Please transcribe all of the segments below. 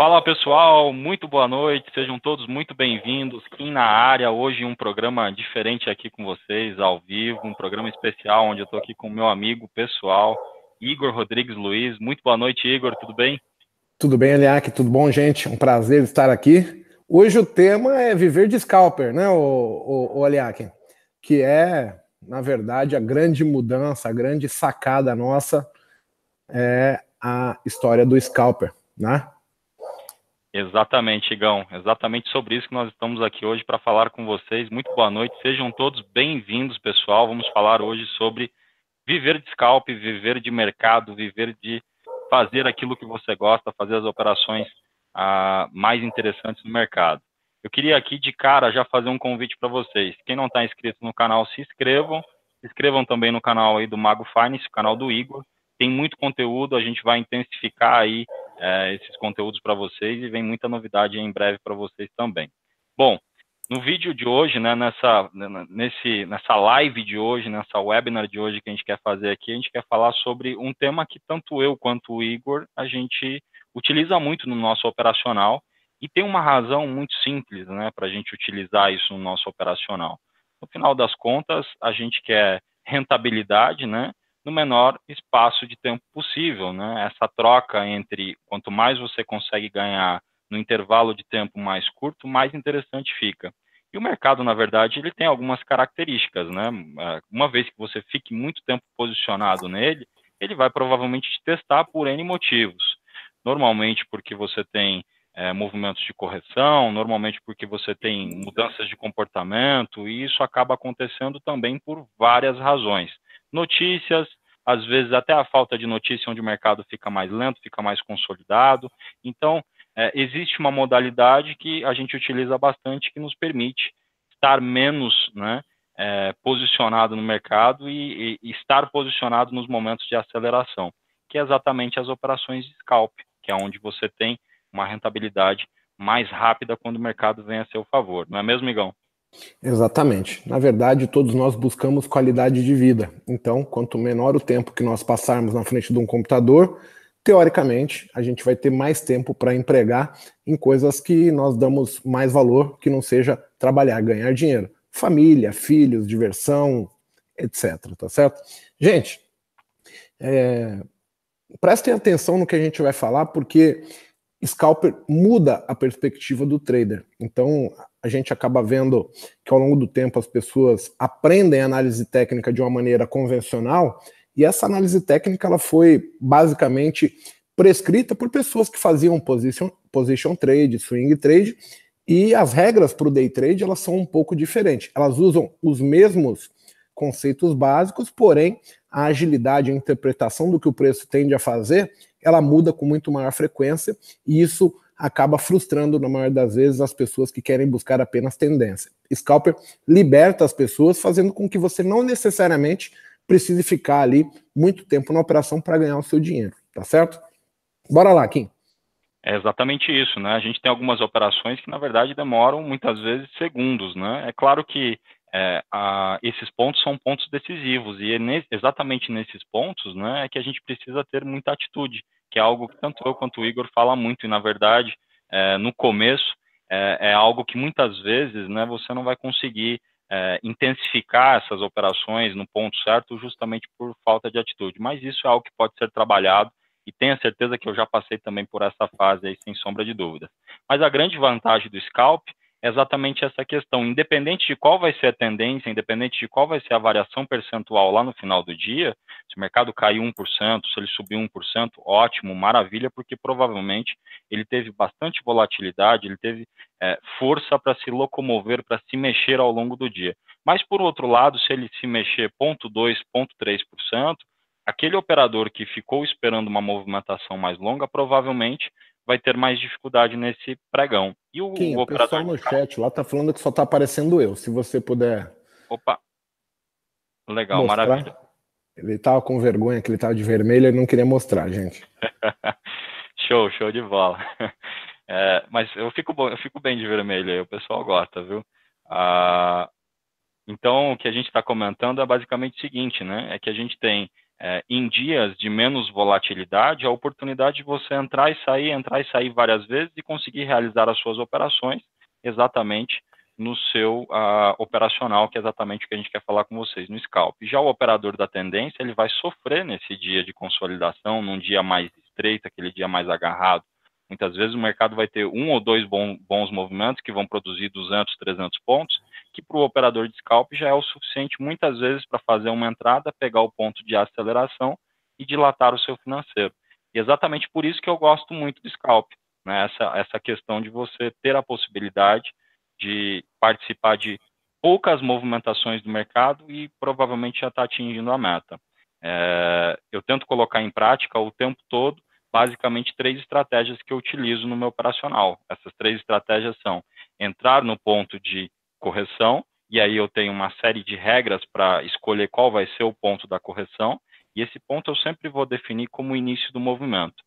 Fala pessoal, muito boa noite, sejam todos muito bem-vindos. Aqui na área, hoje um programa diferente aqui com vocês, ao vivo, um programa especial onde eu estou aqui com meu amigo pessoal, Igor Rodrigues Luiz. Muito boa noite, Igor, tudo bem? Tudo bem, Eliac, tudo bom, gente? Um prazer estar aqui. Hoje o tema é viver de scalper, né, o, o, o Que é, na verdade, a grande mudança, a grande sacada nossa é a história do scalper, né? Exatamente, Igão. Exatamente sobre isso que nós estamos aqui hoje para falar com vocês. Muito boa noite. Sejam todos bem-vindos, pessoal. Vamos falar hoje sobre viver de scalp, viver de mercado, viver de fazer aquilo que você gosta, fazer as operações ah, mais interessantes no mercado. Eu queria aqui de cara já fazer um convite para vocês. Quem não está inscrito no canal, se inscrevam. Se inscrevam também no canal aí do Mago Finance, o canal do Igor. Tem muito conteúdo, a gente vai intensificar aí é, esses conteúdos para vocês e vem muita novidade em breve para vocês também. Bom, no vídeo de hoje, né, nessa, né, nesse, nessa live de hoje, nessa webinar de hoje que a gente quer fazer aqui, a gente quer falar sobre um tema que tanto eu quanto o Igor a gente utiliza muito no nosso operacional e tem uma razão muito simples né, para a gente utilizar isso no nosso operacional. No final das contas, a gente quer rentabilidade, né? no menor espaço de tempo possível, né? Essa troca entre quanto mais você consegue ganhar no intervalo de tempo mais curto, mais interessante fica. E o mercado, na verdade, ele tem algumas características, né? É, uma vez que você fique muito tempo posicionado nele, ele vai provavelmente te testar por N motivos. Normalmente porque você tem é, movimentos de correção, normalmente porque você tem mudanças de comportamento, e isso acaba acontecendo também por várias razões notícias, às vezes até a falta de notícia, onde o mercado fica mais lento, fica mais consolidado. Então, é, existe uma modalidade que a gente utiliza bastante que nos permite estar menos né, é, posicionado no mercado e, e, estar posicionado nos momentos de aceleração, que é exatamente as operações de scalp, que é onde você tem uma rentabilidade mais rápida quando o mercado vem a seu favor. Não é mesmo, Igão? Exatamente. Na verdade, todos nós buscamos qualidade de vida. Então, quanto menor o tempo que nós passarmos na frente de um computador, teoricamente, a gente vai ter mais tempo para empregar em coisas que nós damos mais valor, que não seja trabalhar, ganhar dinheiro. Família, filhos, diversão, etc. Tá certo? Gente, é... prestem atenção no que a gente vai falar, porque scalper muda a perspectiva do trader. Então, a gente acaba vendo que ao longo do tempo as pessoas aprendem análise técnica de uma maneira convencional, e essa análise técnica ela foi basicamente prescrita por pessoas que faziam position, position trade, swing trade, e as regras para o day trade elas são um pouco diferentes. Elas usam os mesmos conceitos básicos, porém a agilidade, a interpretação do que o preço tende a fazer, ela muda com muito maior frequência, e isso acaba frustrando, na maioria das vezes, as pessoas que querem buscar apenas tendência. Scalper liberta as pessoas, fazendo com que você não necessariamente precise ficar ali muito tempo na operação para ganhar o seu dinheiro, tá certo? Bora lá, Kim. É exatamente isso, né? A gente tem algumas operações que, na verdade, demoram muitas vezes segundos, né? É claro que é, a, esses pontos são pontos decisivos e é ne, exatamente nesses pontos né, é que a gente precisa ter muita atitude, que é algo que tanto eu quanto o Igor fala muito e na verdade é, no começo é, é algo que muitas vezes né, você não vai conseguir é, intensificar essas operações no ponto certo justamente por falta de atitude, mas isso é algo que pode ser trabalhado e tenha certeza que eu já passei também por essa fase aí sem sombra de dúvida. Mas a grande vantagem do scalp exatamente essa questão. Independente de qual vai ser a tendência, independente de qual vai ser a variação percentual lá no final do dia, se o mercado cair 1%, se ele subir 1%, ótimo, maravilha, porque provavelmente ele teve bastante volatilidade, ele teve é, força para se locomover, para se mexer ao longo do dia. Mas, por outro lado, se ele se mexer 0,2%, 0,3%, aquele operador que ficou esperando uma movimentação mais longa, provavelmente vai ter mais dificuldade nesse pregão. E o, pessoal o operador. no chat lá tá falando que só tá aparecendo eu. Se você puder. Opa! Legal, mostrar. maravilha. Ele tava com vergonha que ele tava de vermelho e não queria mostrar, gente. show, show de bola. É, mas eu fico, bom, eu fico bem de vermelho aí, o pessoal gosta, viu? Ah, então, o que a gente está comentando é basicamente o seguinte, né? É que a gente tem é, em dias de menos volatilidade, a oportunidade de você entrar e sair, entrar e sair várias vezes e conseguir realizar as suas operações exatamente no seu uh, operacional, que é exatamente o que a gente quer falar com vocês no scalp. Já o operador da tendência, ele vai sofrer nesse dia de consolidação, num dia mais estreito, aquele dia mais agarrado. Muitas vezes o mercado vai ter um ou dois bons movimentos que vão produzir 200, 300 pontos, que para o operador de scalp já é o suficiente muitas vezes para fazer uma entrada, pegar o ponto de aceleração e dilatar o seu financeiro. E exatamente por isso que eu gosto muito do scalp, né? essa, essa questão de você ter a possibilidade de participar de poucas movimentações do mercado e provavelmente já está atingindo a meta. É, eu tento colocar em prática o tempo todo basicamente três estratégias que eu utilizo no meu operacional. Essas três estratégias são entrar no ponto de correção, e aí eu tenho uma série de regras para escolher qual vai ser o ponto da correção, e esse ponto eu sempre vou definir como o início do movimento.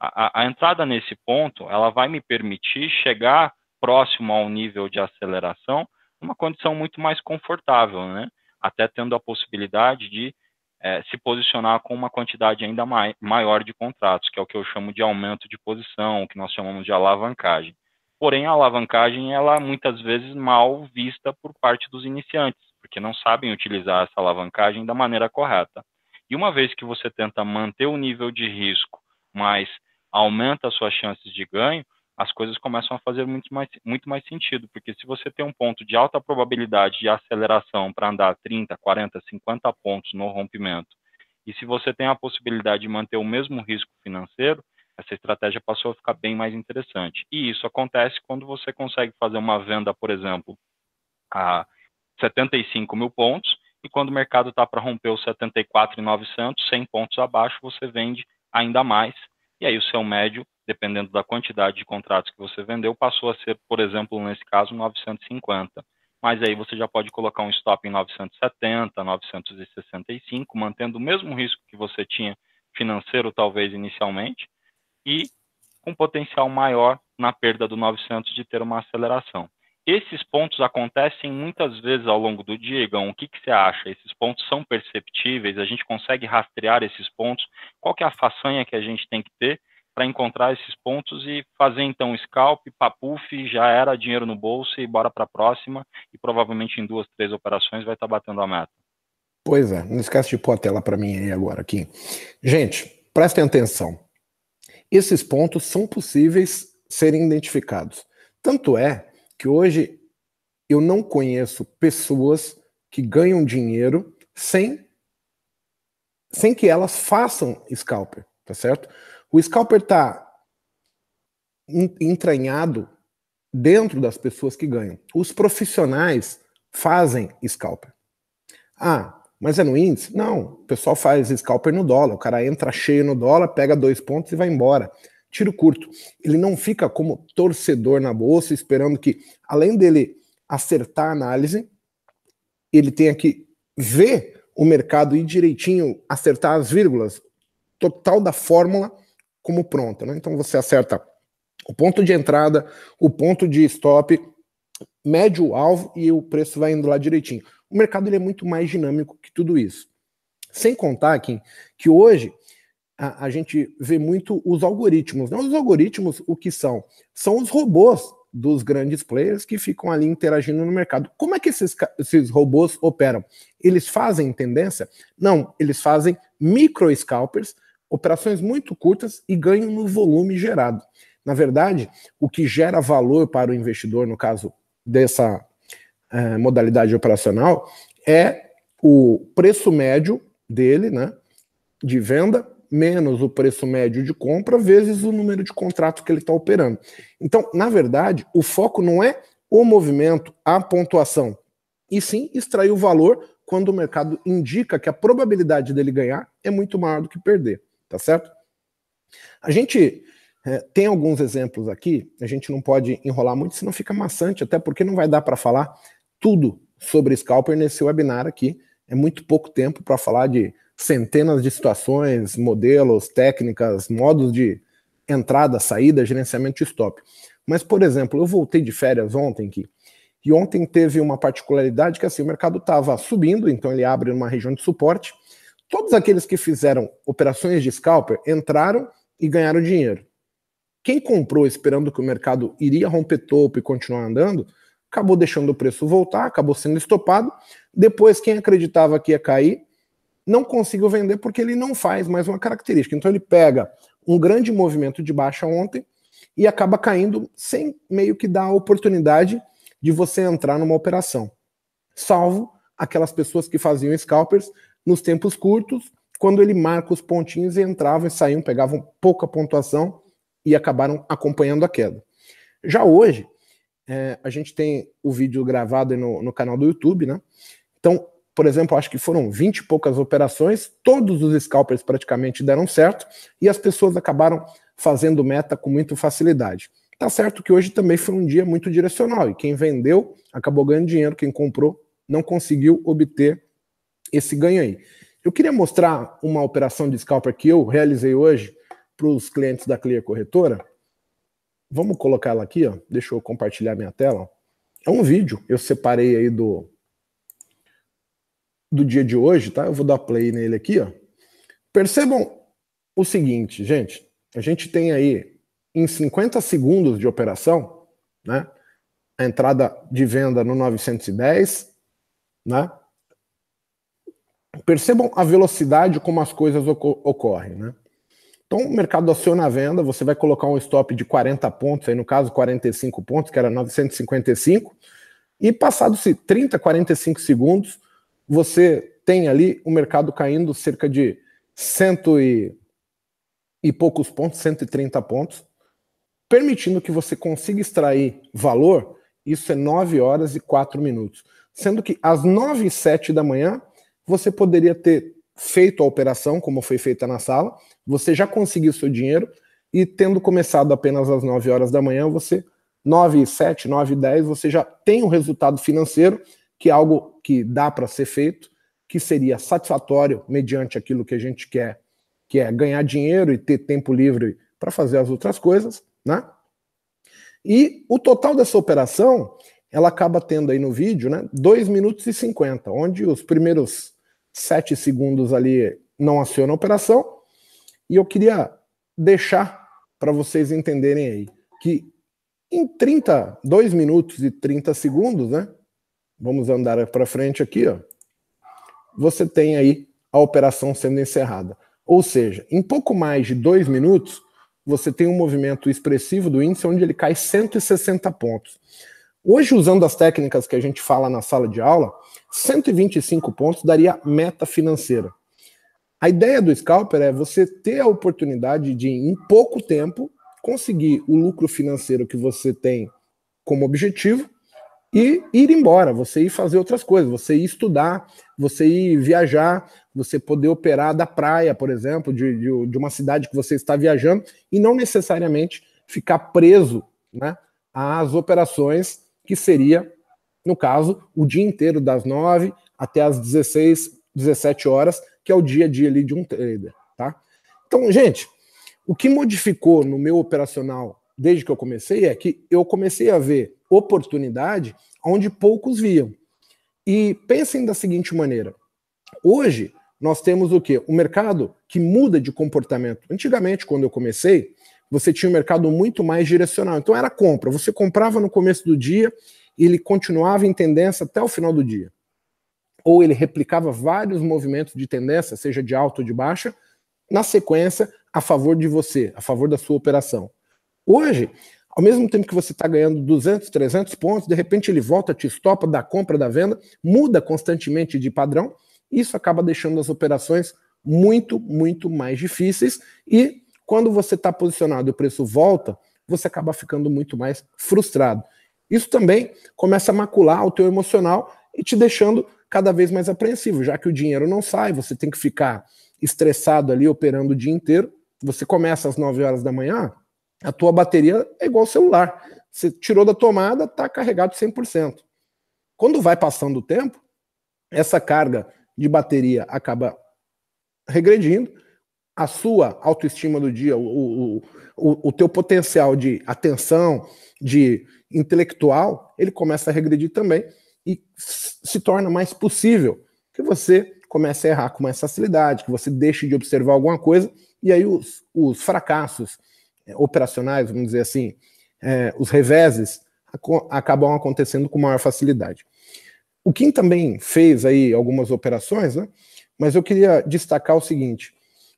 A, a, entrada nesse ponto, ela vai me permitir chegar próximo a um nível de aceleração, uma condição muito mais confortável, né? até tendo a possibilidade de é, se posicionar com uma quantidade ainda mai, maior de contratos, que é o que eu chamo de aumento de posição, o que nós chamamos de alavancagem. Porém, a alavancagem ela é muitas vezes mal vista por parte dos iniciantes, porque não sabem utilizar essa alavancagem da maneira correta. E uma vez que você tenta manter o nível de risco, mas aumenta as suas chances de ganho, as coisas começam a fazer muito mais, muito mais sentido, porque se você tem um ponto de alta probabilidade de aceleração para andar 30, 40, 50 pontos no rompimento, e se você tem a possibilidade de manter o mesmo risco financeiro, essa estratégia passou a ficar bem mais interessante. E isso acontece quando você consegue fazer uma venda, por exemplo, a 75 mil pontos, e quando o mercado está para romper os 74,900, 100 pontos abaixo, você vende ainda mais, e aí o seu médio, dependendo da quantidade de contratos que você vendeu, passou a ser, por exemplo, nesse caso, 950. Mas aí você já pode colocar um stop em 970, 965, mantendo o mesmo risco que você tinha financeiro, talvez inicialmente, e com potencial maior na perda do 900 de ter uma aceleração. Esses pontos acontecem muitas vezes ao longo do dia, Igão. O que, que você acha? Esses pontos são perceptíveis? A gente consegue rastrear esses pontos? Qual que é a façanha que a gente tem que ter para encontrar esses pontos e fazer então scalp, papuf, já era, dinheiro no bolso e bora para a próxima? E provavelmente em duas, três operações vai estar tá batendo a meta. Pois é, não esquece de pôr a tela para mim aí agora aqui. Gente, prestem atenção esses pontos são possíveis serem identificados. Tanto é que hoje eu não conheço pessoas que ganham dinheiro sem sem que elas façam scalper, tá certo? O scalper está entranhado dentro das pessoas que ganham. Os profissionais fazem scalper. Ah, mas é no índice? Não. O pessoal faz scalper no dólar. O cara entra cheio no dólar, pega dois pontos e vai embora. Tiro curto. Ele não fica como torcedor na bolsa, esperando que, além dele acertar a análise, ele tenha que ver o mercado e direitinho acertar as vírgulas. Total da fórmula como pronta. Né? Então você acerta o ponto de entrada, o ponto de stop, mede o alvo e o preço vai indo lá direitinho. O mercado ele é muito mais dinâmico que tudo isso. Sem contar, Kim, que hoje a, a gente vê muito os algoritmos. Não, né? os algoritmos, o que são? São os robôs dos grandes players que ficam ali interagindo no mercado. Como é que esses, esses robôs operam? Eles fazem tendência? Não, eles fazem micro scalpers, operações muito curtas e ganham no volume gerado. Na verdade, o que gera valor para o investidor, no caso dessa é, modalidade operacional é o preço médio dele, né, de venda, menos o preço médio de compra, vezes o número de contrato que ele está operando. Então, na verdade, o foco não é o movimento, a pontuação, e sim extrair o valor quando o mercado indica que a probabilidade dele ganhar é muito maior do que perder, tá certo? A gente é, tem alguns exemplos aqui, a gente não pode enrolar muito, senão fica maçante, até porque não vai dar para falar tudo sobre scalper nesse webinar aqui. É muito pouco tempo para falar de centenas de situações, modelos, técnicas, modos de entrada, saída, gerenciamento de stop. Mas, por exemplo, eu voltei de férias ontem aqui, e ontem teve uma particularidade que assim, o mercado estava subindo, então ele abre uma região de suporte. Todos aqueles que fizeram operações de scalper entraram e ganharam dinheiro. Quem comprou esperando que o mercado iria romper topo e continuar andando, acabou deixando o preço voltar, acabou sendo estopado. Depois, quem acreditava que ia cair, não conseguiu vender porque ele não faz mais uma característica. Então, ele pega um grande movimento de baixa ontem e acaba caindo sem meio que dar a oportunidade de você entrar numa operação. Salvo aquelas pessoas que faziam scalpers nos tempos curtos, quando ele marca os pontinhos e entravam e saíam, pegavam pouca pontuação e acabaram acompanhando a queda. Já hoje, é, a gente tem o vídeo gravado no, no canal do YouTube, né? Então, por exemplo, acho que foram 20 e poucas operações, todos os scalpers praticamente deram certo e as pessoas acabaram fazendo meta com muita facilidade. Tá certo que hoje também foi um dia muito direcional e quem vendeu acabou ganhando dinheiro, quem comprou não conseguiu obter esse ganho aí. Eu queria mostrar uma operação de scalper que eu realizei hoje para os clientes da Clear Corretora Vamos colocar ela aqui, ó. Deixa eu compartilhar minha tela. É um vídeo, eu separei aí do do dia de hoje, tá? Eu vou dar play nele aqui, ó. Percebam o seguinte, gente, a gente tem aí em 50 segundos de operação, né? A entrada de venda no 910, né? Percebam a velocidade como as coisas ocor ocorrem, né? Então, o mercado aciona a venda, você vai colocar um stop de 40 pontos, aí no caso 45 pontos, que era 955, e passados 30, 45 segundos, você tem ali o mercado caindo cerca de cento e, e poucos pontos, 130 pontos, permitindo que você consiga extrair valor, isso é 9 horas e 4 minutos. Sendo que às 9 e 7 da manhã, você poderia ter feito a operação, como foi feita na sala, você já conseguiu seu dinheiro e tendo começado apenas às 9 horas da manhã, você 9, 7, 9, 10, você já tem o um resultado financeiro, que é algo que dá para ser feito, que seria satisfatório mediante aquilo que a gente quer, que é ganhar dinheiro e ter tempo livre para fazer as outras coisas, né? E o total dessa operação, ela acaba tendo aí no vídeo, né, 2 minutos e 50, onde os primeiros sete segundos ali não aciona a operação. E eu queria deixar para vocês entenderem aí que em 32 minutos e 30 segundos, né? Vamos andar para frente aqui, ó. Você tem aí a operação sendo encerrada. Ou seja, em pouco mais de dois minutos, você tem um movimento expressivo do índice onde ele cai 160 pontos. Hoje, usando as técnicas que a gente fala na sala de aula, 125 pontos daria meta financeira. A ideia do scalper é você ter a oportunidade de, em pouco tempo, conseguir o lucro financeiro que você tem como objetivo e ir embora, você ir fazer outras coisas, você ir estudar, você ir viajar, você poder operar da praia, por exemplo, de, de, de uma cidade que você está viajando, e não necessariamente ficar preso né, às operações que seria, no caso, o dia inteiro das 9 até as 16, 17 horas, que é o dia a dia ali de um trader, tá? Então, gente, o que modificou no meu operacional desde que eu comecei é que eu comecei a ver oportunidade onde poucos viam. E pensem da seguinte maneira: hoje nós temos o que? O mercado que muda de comportamento. Antigamente, quando eu comecei, você tinha um mercado muito mais direcional. Então era compra, você comprava no começo do dia e ele continuava em tendência até o final do dia. Ou ele replicava vários movimentos de tendência, seja de alta ou de baixa, na sequência a favor de você, a favor da sua operação. Hoje, ao mesmo tempo que você está ganhando 200, 300 pontos, de repente ele volta, te estopa da compra, da venda, muda constantemente de padrão, isso acaba deixando as operações muito, muito mais difíceis e quando você está posicionado e o preço volta, você acaba ficando muito mais frustrado. Isso também começa a macular o teu emocional e te deixando cada vez mais apreensivo, já que o dinheiro não sai, você tem que ficar estressado ali operando o dia inteiro. Você começa às 9 horas da manhã, a tua bateria é igual ao celular. Você tirou da tomada, está carregado 100%. Quando vai passando o tempo, essa carga de bateria acaba regredindo, a sua autoestima do dia, o, o, o, o teu potencial de atenção, de intelectual, ele começa a regredir também e se torna mais possível que você comece a errar com mais facilidade, que você deixe de observar alguma coisa e aí os, os fracassos é, operacionais, vamos dizer assim, é, os reveses acabam acontecendo com maior facilidade. O Kim também fez aí algumas operações, né? Mas eu queria destacar o seguinte: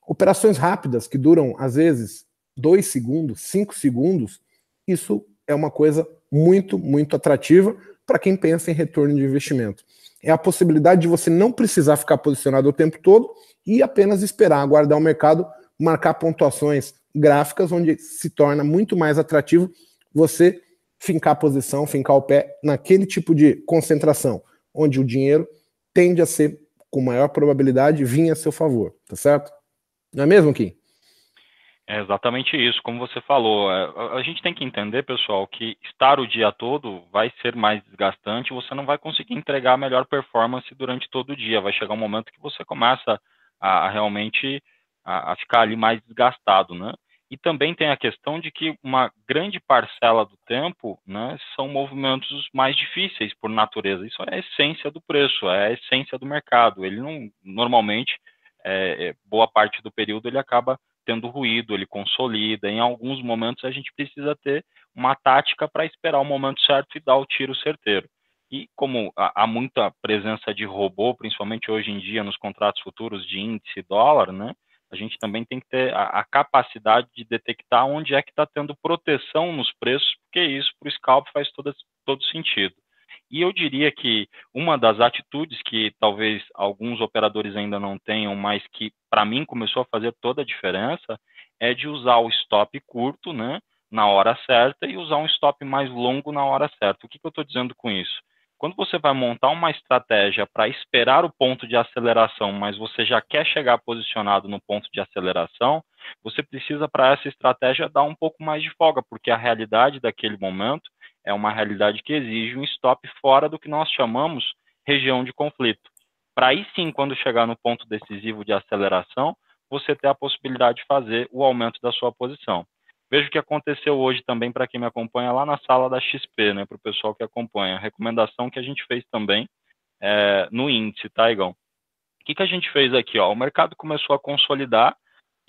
Operações rápidas que duram às vezes dois segundos, cinco segundos, isso é uma coisa muito, muito atrativa para quem pensa em retorno de investimento. É a possibilidade de você não precisar ficar posicionado o tempo todo e apenas esperar, aguardar o mercado marcar pontuações gráficas, onde se torna muito mais atrativo você fincar a posição, fincar o pé naquele tipo de concentração, onde o dinheiro tende a ser, com maior probabilidade, vir a seu favor, tá certo? Não é mesmo, Kim? É exatamente isso, como você falou. É, a gente tem que entender, pessoal, que estar o dia todo vai ser mais desgastante, você não vai conseguir entregar a melhor performance durante todo o dia. Vai chegar um momento que você começa a, a realmente a, a, ficar ali mais desgastado, né? E também tem a questão de que uma grande parcela do tempo né, são movimentos mais difíceis por natureza. Isso é a essência do preço, é a essência do mercado. Ele não normalmente é, é, boa parte do período ele acaba tendo ruído, ele consolida. Em alguns momentos a gente precisa ter uma tática para esperar o momento certo e dar o tiro certeiro. E como há muita presença de robô, principalmente hoje em dia nos contratos futuros de índice dólar, né? A gente também tem que ter a, a capacidade de detectar onde é que está tendo proteção nos preços, porque isso para o scalp faz todo, todo sentido. E eu diria que uma das atitudes que talvez alguns operadores ainda não tenham, mas que para mim começou a fazer toda a diferença, é de usar o stop curto, né, na hora certa e usar um stop mais longo na hora certa. O que, que eu estou dizendo com isso? Quando você vai montar uma estratégia para esperar o ponto de aceleração, mas você já quer chegar posicionado no ponto de aceleração, você precisa para essa estratégia dar um pouco mais de folga, porque a realidade daquele momento é uma realidade que exige um stop fora do que nós chamamos região de conflito. Para aí sim, quando chegar no ponto decisivo de aceleração, você ter a possibilidade de fazer o aumento da sua posição. Veja o que aconteceu hoje também para quem me acompanha lá na sala da XP, né, para o pessoal que acompanha. A recomendação que a gente fez também é, no índice, tá, Igão? O que, que a gente fez aqui? Ó? O mercado começou a consolidar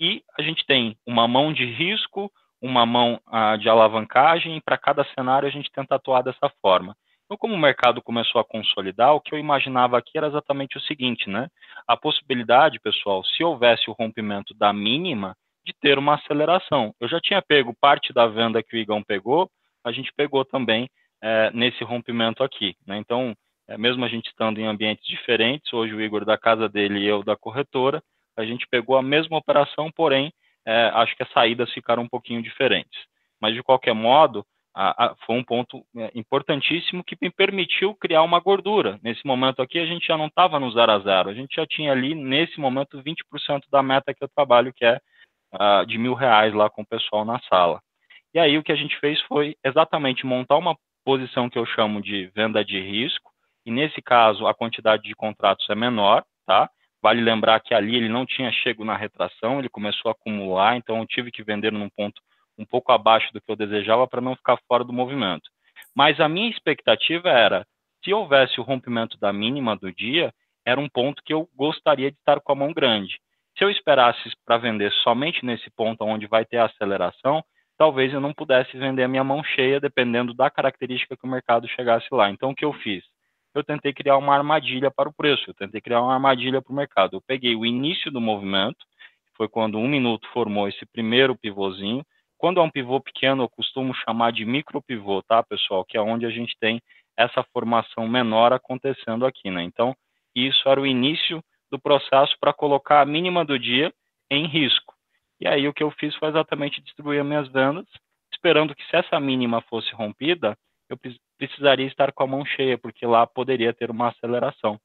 e a gente tem uma mão de risco, uma mão ah, de alavancagem e para cada cenário a gente tenta atuar dessa forma. Então, como o mercado começou a consolidar, o que eu imaginava aqui era exatamente o seguinte, né? A possibilidade, pessoal, se houvesse o rompimento da mínima, de ter uma aceleração. Eu já tinha pego parte da venda que o Igão pegou, a gente pegou também é, nesse rompimento aqui. Né? Então, é, mesmo a gente estando em ambientes diferentes, hoje o Igor da casa dele e eu da corretora, a gente pegou a mesma operação, porém é, acho que as saídas ficaram um pouquinho diferentes. Mas, de qualquer modo, a, a, foi um ponto é, importantíssimo que me permitiu criar uma gordura. Nesse momento aqui, a gente já não estava no zero a zero, a gente já tinha ali, nesse momento, 20% da meta que eu trabalho, que é uh, de mil reais lá com o pessoal na sala. E aí, o que a gente fez foi exatamente montar uma posição que eu chamo de venda de risco, e nesse caso, a quantidade de contratos é menor, tá? Vale lembrar que ali ele não tinha chego na retração, ele começou a acumular, então eu tive que vender num ponto um pouco abaixo do que eu desejava para não ficar fora do movimento. Mas a minha expectativa era, se houvesse o rompimento da mínima do dia, era um ponto que eu gostaria de estar com a mão grande. Se eu esperasse para vender somente nesse ponto onde vai ter a aceleração, talvez eu não pudesse vender a minha mão cheia, dependendo da característica que o mercado chegasse lá. Então, o que eu fiz? eu tentei criar uma armadilha para o preço, eu tentei criar uma armadilha para o mercado. Eu peguei o início do movimento, foi quando um minuto formou esse primeiro pivôzinho. Quando é um pivô pequeno, eu costumo chamar de micropivô, tá, pessoal? Que é onde a gente tem essa formação menor acontecendo aqui, né? Então, isso era o início do processo para colocar a mínima do dia em risco. E aí o que eu fiz foi exatamente distribuir minhas vendas, esperando que se essa mínima fosse rompida, eu precisaria estar com a mão cheia, porque lá poderia ter uma aceleração.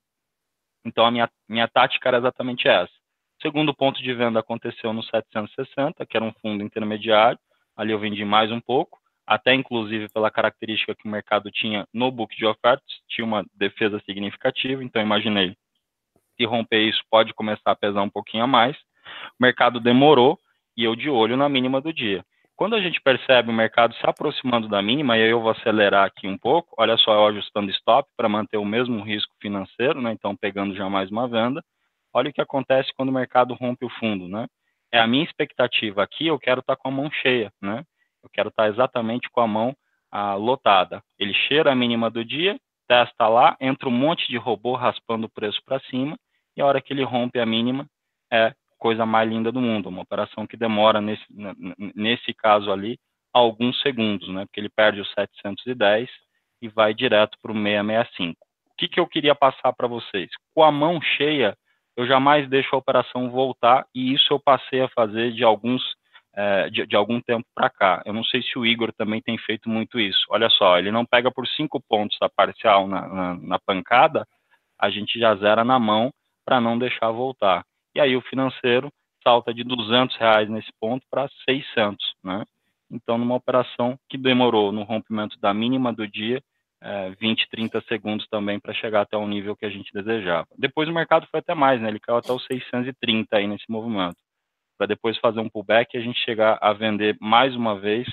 Então, a minha, minha tática era exatamente essa. O segundo ponto de venda aconteceu no 760, que era um fundo intermediário. Ali eu vendi mais um pouco, até inclusive pela característica que o mercado tinha no book de ofertas, tinha uma defesa significativa. Então, imaginei, se romper isso, pode começar a pesar um pouquinho a mais. O mercado demorou e eu de olho na mínima do dia. Quando a gente percebe o mercado se aproximando da mínima, e aí eu vou acelerar aqui um pouco, olha só, eu ajustando stop para manter o mesmo risco financeiro, né? então pegando já mais uma venda, olha o que acontece quando o mercado rompe o fundo. Né? É a minha expectativa aqui, eu quero estar tá com a mão cheia, né? eu quero estar tá exatamente com a mão ah, lotada. Ele cheira a mínima do dia, testa lá, entra um monte de robô raspando o preço para cima, e a hora que ele rompe a mínima, é coisa mais linda do mundo, uma operação que demora, nesse, nesse caso ali, alguns segundos, né? Porque ele perde o 710 e vai direto para o 665. O que, que eu queria passar para vocês? Com a mão cheia, eu jamais deixo a operação voltar e isso eu passei a fazer de alguns é, de, de, algum tempo para cá. Eu não sei se o Igor também tem feito muito isso. Olha só, ele não pega por cinco pontos a parcial na, na, na pancada, a gente já zera na mão para não deixar voltar e aí o financeiro salta de 200 reais nesse ponto para 600, né? Então, numa operação que demorou no rompimento da mínima do dia, é, 20, 30 segundos também para chegar até o nível que a gente desejava. Depois o mercado foi até mais, né? Ele caiu até os 630 aí nesse movimento, para depois fazer um pullback e a gente chegar a vender mais uma vez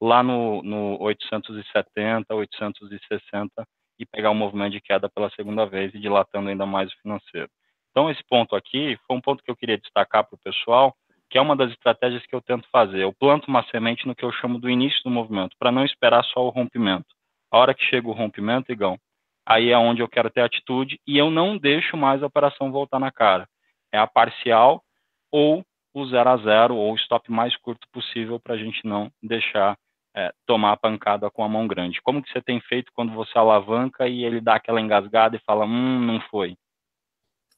lá no, no 870, 860 e pegar o um movimento de queda pela segunda vez e dilatando ainda mais o financeiro. Então, esse ponto aqui foi um ponto que eu queria destacar para o pessoal, que é uma das estratégias que eu tento fazer. Eu planto uma semente no que eu chamo do início do movimento, para não esperar só o rompimento. A hora que chega o rompimento, Igão, aí é onde eu quero ter atitude e eu não deixo mais a operação voltar na cara. É a parcial ou o zero a zero ou o stop mais curto possível para a gente não deixar é, tomar a pancada com a mão grande. Como que você tem feito quando você alavanca e ele dá aquela engasgada e fala, hum, não foi?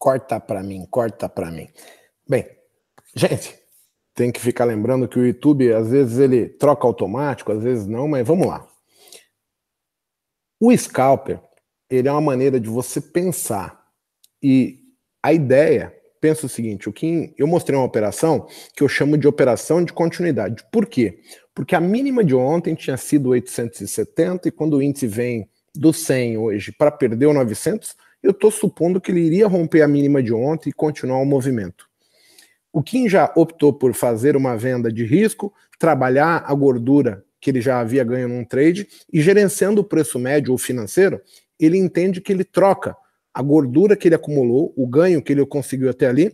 corta para mim, corta para mim. Bem, gente, tem que ficar lembrando que o YouTube às vezes ele troca automático, às vezes não, mas vamos lá. O scalper, ele é uma maneira de você pensar e a ideia, pensa o seguinte, o que eu mostrei uma operação que eu chamo de operação de continuidade. Por quê? Porque a mínima de ontem tinha sido 870 e quando o índice vem do 100 hoje para perder o 900, eu estou supondo que ele iria romper a mínima de ontem e continuar o movimento. O Kim já optou por fazer uma venda de risco, trabalhar a gordura que ele já havia ganho num trade e gerenciando o preço médio ou financeiro, ele entende que ele troca a gordura que ele acumulou, o ganho que ele conseguiu até ali,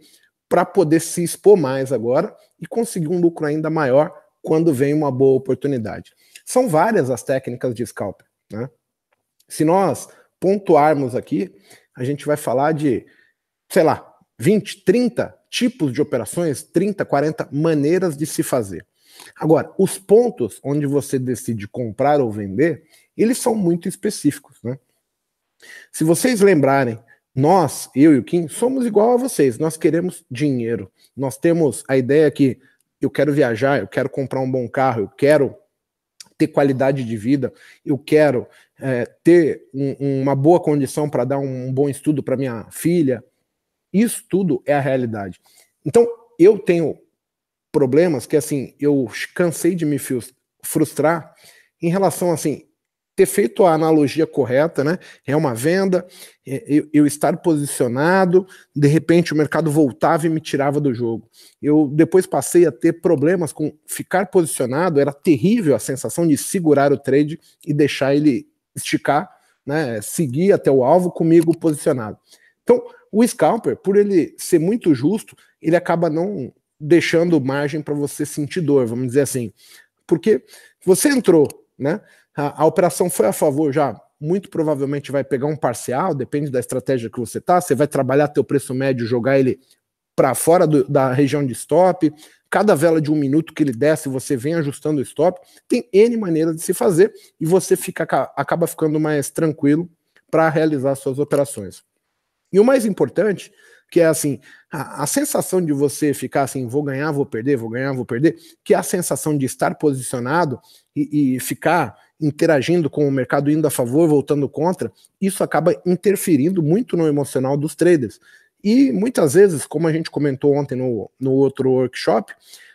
para poder se expor mais agora e conseguir um lucro ainda maior quando vem uma boa oportunidade. São várias as técnicas de scalping, Né? Se nós pontuarmos aqui, a gente vai falar de, sei lá, 20, 30 tipos de operações, 30, 40 maneiras de se fazer. Agora, os pontos onde você decide comprar ou vender, eles são muito específicos, né? Se vocês lembrarem, nós, eu e o Kim, somos igual a vocês. Nós queremos dinheiro. Nós temos a ideia que eu quero viajar, eu quero comprar um bom carro, eu quero ter qualidade de vida, eu quero é, ter um, uma boa condição para dar um, um bom estudo para minha filha. Isso tudo é a realidade. Então, eu tenho problemas que, assim, eu cansei de me frustrar em relação, assim, ter feito a analogia correta, né? É uma venda, é, eu, eu, estar posicionado, de repente o mercado voltava e me tirava do jogo. Eu depois passei a ter problemas com ficar posicionado, era terrível a sensação de segurar o trade e deixar ele esticar, né, seguir até o alvo comigo posicionado. Então, o scalper, por ele ser muito justo, ele acaba não deixando margem para você sentir dor, vamos dizer assim. Porque você entrou, né? A, a, operação foi a favor já, muito provavelmente vai pegar um parcial, depende da estratégia que você tá, você vai trabalhar teu preço médio, jogar ele para fora do, da região de stop, Cada vela de um minuto que ele desce, você vem ajustando o stop. Tem N maneira de se fazer e você fica, acaba ficando mais tranquilo para realizar suas operações. E o mais importante, que é assim, a, a, sensação de você ficar assim, vou ganhar, vou perder, vou ganhar, vou perder, que é a sensação de estar posicionado e, e ficar interagindo com o mercado indo a favor, voltando contra, isso acaba interferindo muito no emocional dos traders. E muitas vezes, como a gente comentou ontem no, no outro workshop,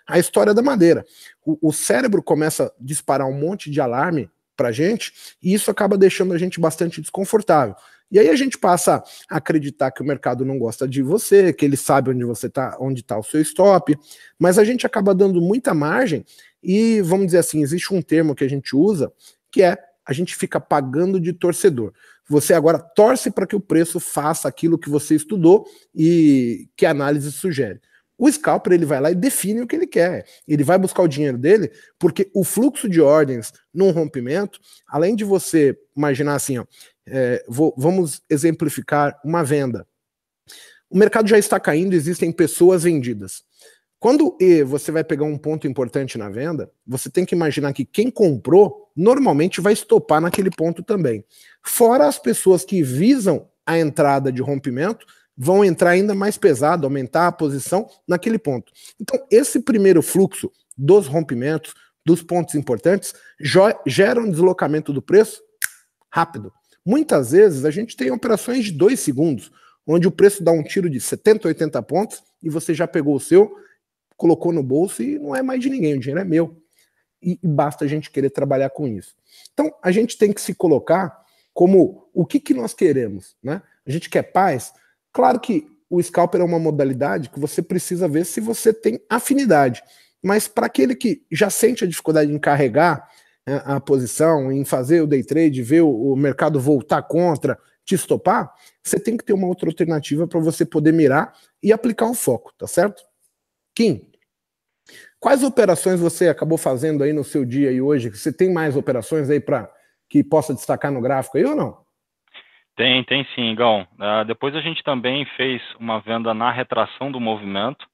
a história é da madeira. O, o cérebro começa a disparar um monte de alarme para gente e isso acaba deixando a gente bastante desconfortável. E aí a gente passa a acreditar que o mercado não gosta de você, que ele sabe onde você está, onde está o seu stop, mas a gente acaba dando muita margem e vamos dizer assim, existe um termo que a gente usa que é a gente fica pagando de torcedor. Você agora torce para que o preço faça aquilo que você estudou e que a análise sugere. O scalper ele vai lá e define o que ele quer. Ele vai buscar o dinheiro dele, porque o fluxo de ordens num rompimento, além de você imaginar assim, ó, é, vou, vamos exemplificar uma venda. O mercado já está caindo, existem pessoas vendidas. Quando e você vai pegar um ponto importante na venda, você tem que imaginar que quem comprou normalmente vai estopar naquele ponto também. Fora as pessoas que visam a entrada de rompimento, vão entrar ainda mais pesado, aumentar a posição naquele ponto. Então, esse primeiro fluxo dos rompimentos, dos pontos importantes, gera um deslocamento do preço rápido. Muitas vezes a gente tem operações de dois segundos, onde o preço dá um tiro de 70, 80 pontos e você já pegou o seu colocou no bolso e não é mais de ninguém, o dinheiro é meu. E, basta a gente querer trabalhar com isso. Então, a gente tem que se colocar como o que, que nós queremos, né? A gente quer paz? Claro que o scalper é uma modalidade que você precisa ver se você tem afinidade. Mas para aquele que já sente a dificuldade em carregar né, a posição, em fazer o day trade, ver o, o mercado voltar contra, te estopar, você tem que ter uma outra alternativa para você poder mirar e aplicar o um foco, tá certo? Kim, quais operações você acabou fazendo aí no seu dia e hoje? Você tem mais operações aí para que possa destacar no gráfico aí ou não? Tem, tem sim, Gão. Uh, ah, depois a gente também fez uma venda na retração do movimento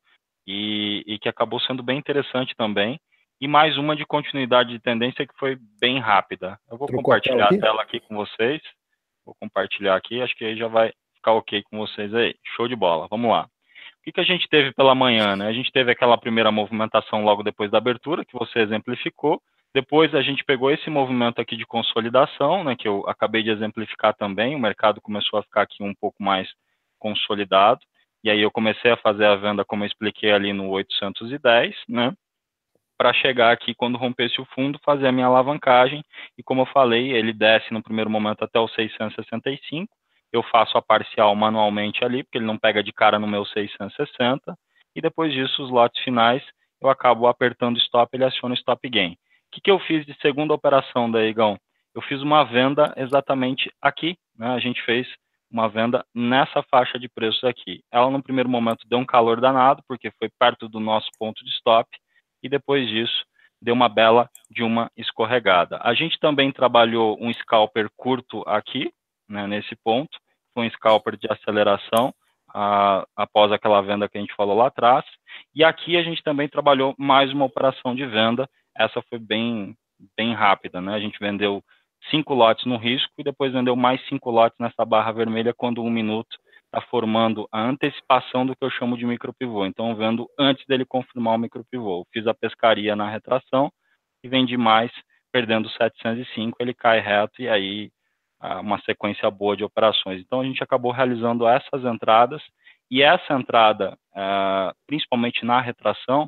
e, e, que acabou sendo bem interessante também. E mais uma de continuidade de tendência que foi bem rápida. Eu vou compartilhar a tela, a tela aqui com vocês. Vou compartilhar aqui, acho que aí já vai ficar ok com vocês aí. Show de bola, vamos lá. O que, que a gente teve pela manhã? Né? A gente teve aquela primeira movimentação logo depois da abertura, que você exemplificou. Depois a gente pegou esse movimento aqui de consolidação, né, que eu acabei de exemplificar também. O mercado começou a ficar aqui um pouco mais consolidado. E aí eu comecei a fazer a venda, como eu expliquei ali no 810, né? Para chegar aqui quando rompesse o fundo, fazer a minha alavancagem. E como eu falei, ele desce no primeiro momento até o 665 eu faço a parcial manualmente ali, porque ele não pega de cara no meu 660, e depois disso, os lotes finais, eu acabo apertando stop, ele aciona stop gain. O que, que eu fiz de segunda operação daí, Igão? Eu fiz uma venda exatamente aqui, né? a gente fez uma venda nessa faixa de preços aqui. Ela, no primeiro momento, deu um calor danado, porque foi perto do nosso ponto de stop, e depois disso, deu uma bela de uma escorregada. A gente também trabalhou um scalper curto aqui, né, nesse ponto, foi um scalper de aceleração, a, após aquela venda que a gente falou lá atrás. E aqui a gente também trabalhou mais uma operação de venda. Essa foi bem, bem rápida, né? A gente vendeu cinco lotes no risco e depois vendeu mais cinco lotes nessa barra vermelha quando um minuto está formando a antecipação do que eu chamo de micropivô. Então, vendo antes dele confirmar o micropivô. Eu fiz a pescaria na retração e vendi mais, perdendo 705, ele cai reto e aí uma sequência boa de operações. Então a gente acabou realizando essas entradas e essa entrada, é, principalmente na retração,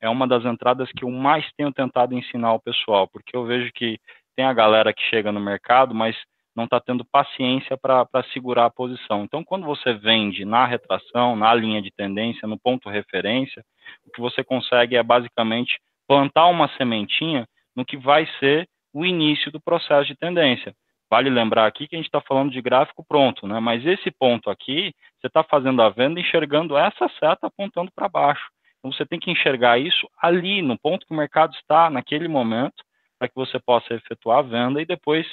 é uma das entradas que eu mais tenho tentado ensinar o pessoal, porque eu vejo que tem a galera que chega no mercado, mas não está tendo paciência para segurar a posição. Então, quando você vende na retração, na linha de tendência, no ponto referência, o que você consegue é basicamente plantar uma sementinha no que vai ser o início do processo de tendência. Vale lembrar aqui que a gente está falando de gráfico pronto, né? mas esse ponto aqui, você está fazendo a venda enxergando essa seta apontando para baixo. Então você tem que enxergar isso ali, no ponto que o mercado está, naquele momento, para que você possa efetuar a venda e depois,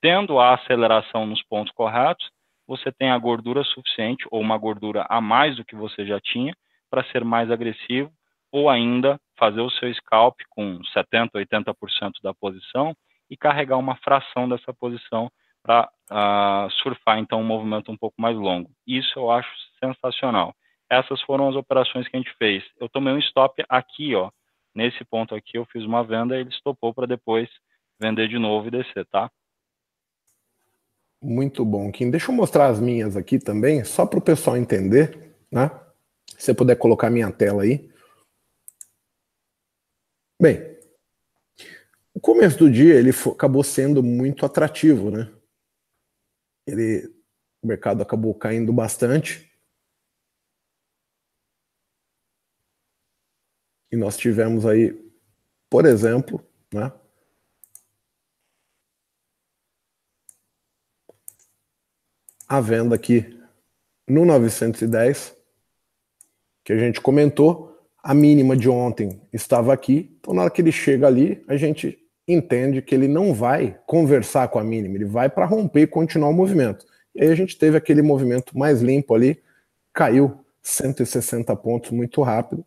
tendo a aceleração nos pontos corretos, você tem a gordura suficiente ou uma gordura a mais do que você já tinha para ser mais agressivo ou ainda fazer o seu scalp com 70%, 80% da posição e carregar uma fração dessa posição para uh, ah, surfar então um movimento um pouco mais longo. Isso eu acho sensacional. Essas foram as operações que a gente fez. Eu tomei um stop aqui, ó, nesse ponto aqui eu fiz uma venda, ele estopou para depois vender de novo e descer, tá? Muito bom, Kim. Deixa eu mostrar as minhas aqui também, só para o pessoal entender, né? Se você puder colocar minha tela aí. Bem, o começo do dia ele acabou sendo muito atrativo, né? Ele, o mercado acabou caindo bastante. E nós tivemos aí, por exemplo, né? A venda aqui no 910, que a gente comentou, a mínima de ontem estava aqui. Então, na hora que ele chega ali, a gente entende que ele não vai conversar com a mínima, ele vai para romper e continuar o movimento. E aí a gente teve aquele movimento mais limpo ali, caiu 160 pontos muito rápido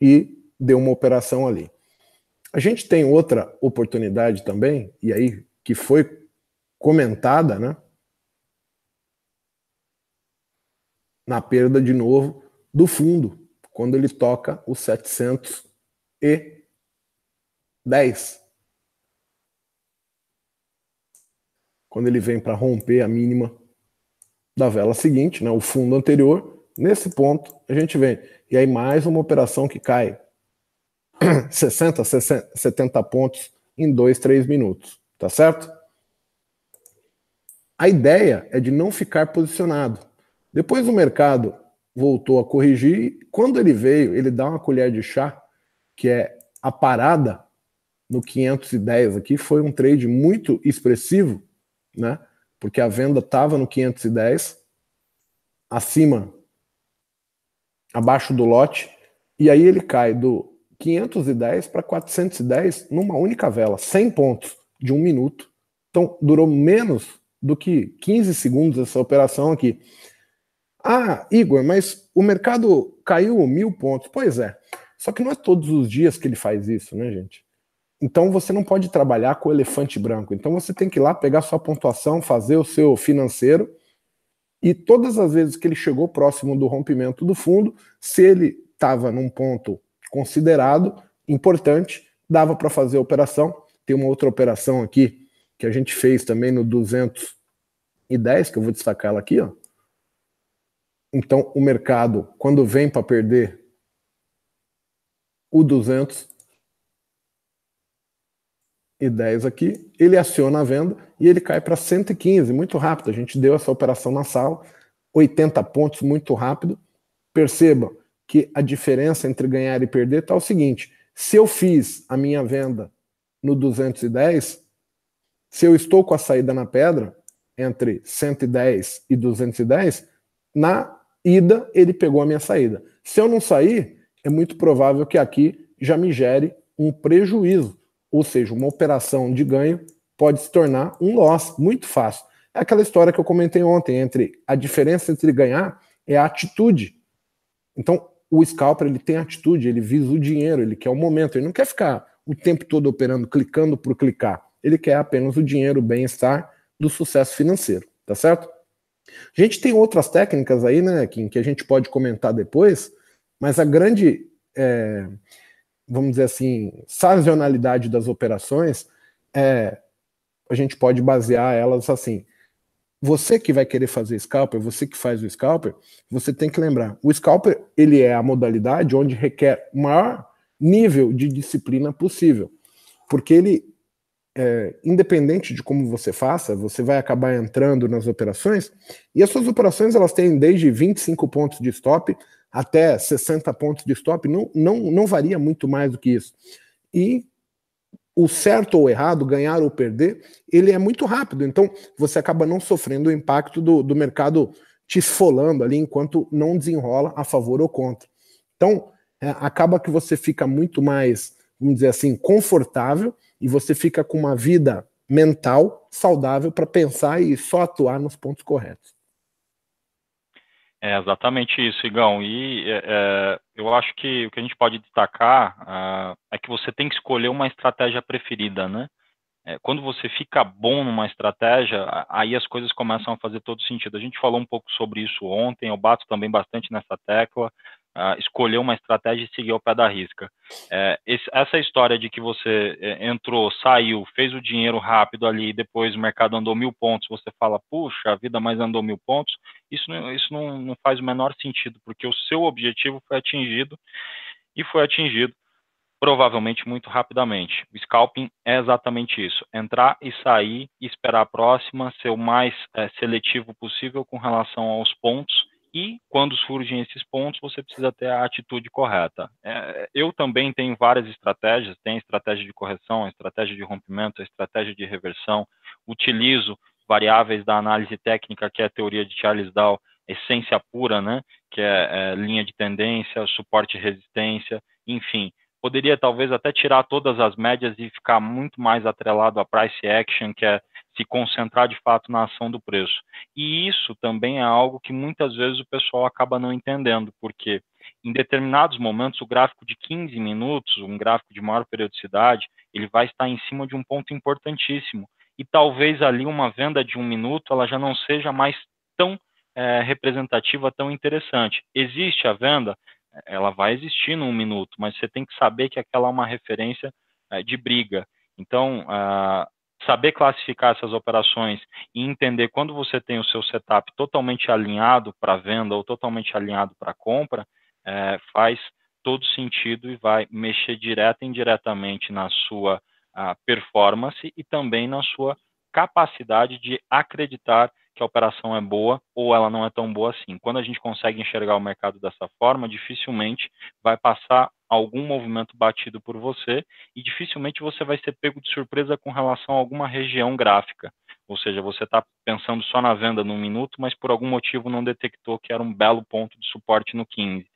e deu uma operação ali. A gente tem outra oportunidade também, e aí que foi comentada, né? Na perda de novo do fundo, quando ele toca os 710. quando ele vem para romper a mínima da vela seguinte, né, o fundo anterior, nesse ponto a gente vem. E aí mais uma operação que cai 60, 60 70 pontos em 2, 3 minutos, tá certo? A ideia é de não ficar posicionado. Depois o mercado voltou a corrigir, quando ele veio, ele dá uma colher de chá, que é a parada no 510 aqui, foi um trade muito expressivo, né? Porque a venda estava no 510, acima, abaixo do lote, e aí ele cai do 510 para 410 numa única vela, 100 pontos de um minuto. Então, durou menos do que 15 segundos essa operação aqui. Ah, Igor, mas o mercado caiu mil pontos. Pois é. Só que não é todos os dias que ele faz isso, né, gente? Então você não pode trabalhar com o elefante branco. Então você tem que ir lá pegar sua pontuação, fazer o seu financeiro. E todas as vezes que ele chegou próximo do rompimento do fundo, se ele estava num ponto considerado importante, dava para fazer a operação. Tem uma outra operação aqui que a gente fez também no 210, que eu vou destacar ela aqui. Ó. Então o mercado, quando vem para perder o 200, 110 aqui, ele aciona a venda e ele cai para 115, muito rápido. A gente deu essa operação na sala, 80 pontos, muito rápido. Perceba que a diferença entre ganhar e perder está o seguinte: se eu fiz a minha venda no 210, se eu estou com a saída na pedra, entre 110 e 210, na ida ele pegou a minha saída. Se eu não sair, é muito provável que aqui já me gere um prejuízo ou seja, uma operação de ganho pode se tornar um loss muito fácil. É aquela história que eu comentei ontem entre a diferença entre ganhar é a atitude. Então, o scalper ele tem atitude, ele visa o dinheiro, ele quer o momento, ele não quer ficar o tempo todo operando, clicando por clicar. Ele quer apenas o dinheiro, o bem-estar do sucesso financeiro, tá certo? A gente tem outras técnicas aí, né, Kim, que a gente pode comentar depois, mas a grande é, vamos dizer assim, sazonalidade das operações, é, a gente pode basear elas assim. Você que vai querer fazer scalper, você que faz o scalper, você tem que lembrar, o scalper ele é a modalidade onde requer o maior nível de disciplina possível, porque ele, é, independente de como você faça, você vai acabar entrando nas operações e as suas operações elas têm desde 25 pontos de stop até 60 pontos de stop, não, não, não varia muito mais do que isso. E o certo ou errado, ganhar ou perder, ele é muito rápido. Então, você acaba não sofrendo o impacto do, do mercado te esfolando ali enquanto não desenrola a favor ou contra. Então, é, acaba que você fica muito mais, vamos dizer assim, confortável e você fica com uma vida mental saudável para pensar e só atuar nos pontos corretos. É exatamente isso, Igão. E é, é, eu acho que o que a gente pode destacar ah, é que você tem que escolher uma estratégia preferida, né? É, quando você fica bom numa estratégia, aí as coisas começam a fazer todo sentido. A gente falou um pouco sobre isso ontem, eu bato também bastante nessa tecla uh, escolher uma estratégia e seguir ao pé da risca. É, esse, essa história de que você é, entrou, saiu, fez o dinheiro rápido ali, e depois o mercado andou mil pontos, você fala, puxa, a vida mais andou mil pontos, isso, não, isso não, não faz o menor sentido, porque o seu objetivo foi atingido e foi atingido provavelmente muito rapidamente. O scalping é exatamente isso: entrar e sair, esperar a próxima, ser o mais é, seletivo possível com relação aos pontos e quando surgem esses pontos, você precisa ter a atitude correta. É, eu também tenho várias estratégias, tenho estratégia de correção, estratégia de rompimento, estratégia de reversão, utilizo variáveis da análise técnica, que é a teoria de Charles Dow, essência pura, né, que é, é linha de tendência, suporte e resistência, enfim, poderia talvez até tirar todas as médias e ficar muito mais atrelado a price action, que é se concentrar de fato na ação do preço. E isso também é algo que muitas vezes o pessoal acaba não entendendo, porque em determinados momentos o gráfico de 15 minutos, um gráfico de maior periodicidade, ele vai estar em cima de um ponto importantíssimo. E talvez ali uma venda de um minuto ela já não seja mais tão é, representativa tão interessante. Existe a venda? ela vai existir num minuto, mas você tem que saber que aquela é uma referência eh, de briga. Então, ah, saber classificar essas operações e entender quando você tem o seu setup totalmente alinhado para venda ou totalmente alinhado para compra, é, faz todo sentido e vai mexer direta e indiretamente na sua ah, performance e também na sua capacidade de acreditar que a operação é boa ou ela não é tão boa assim. Quando a gente consegue enxergar o mercado dessa forma, dificilmente vai passar algum movimento batido por você e dificilmente você vai ser pego de surpresa com relação a alguma região gráfica. Ou seja, você está pensando só na venda num minuto, mas por algum motivo não detectou que era um belo ponto de suporte no 15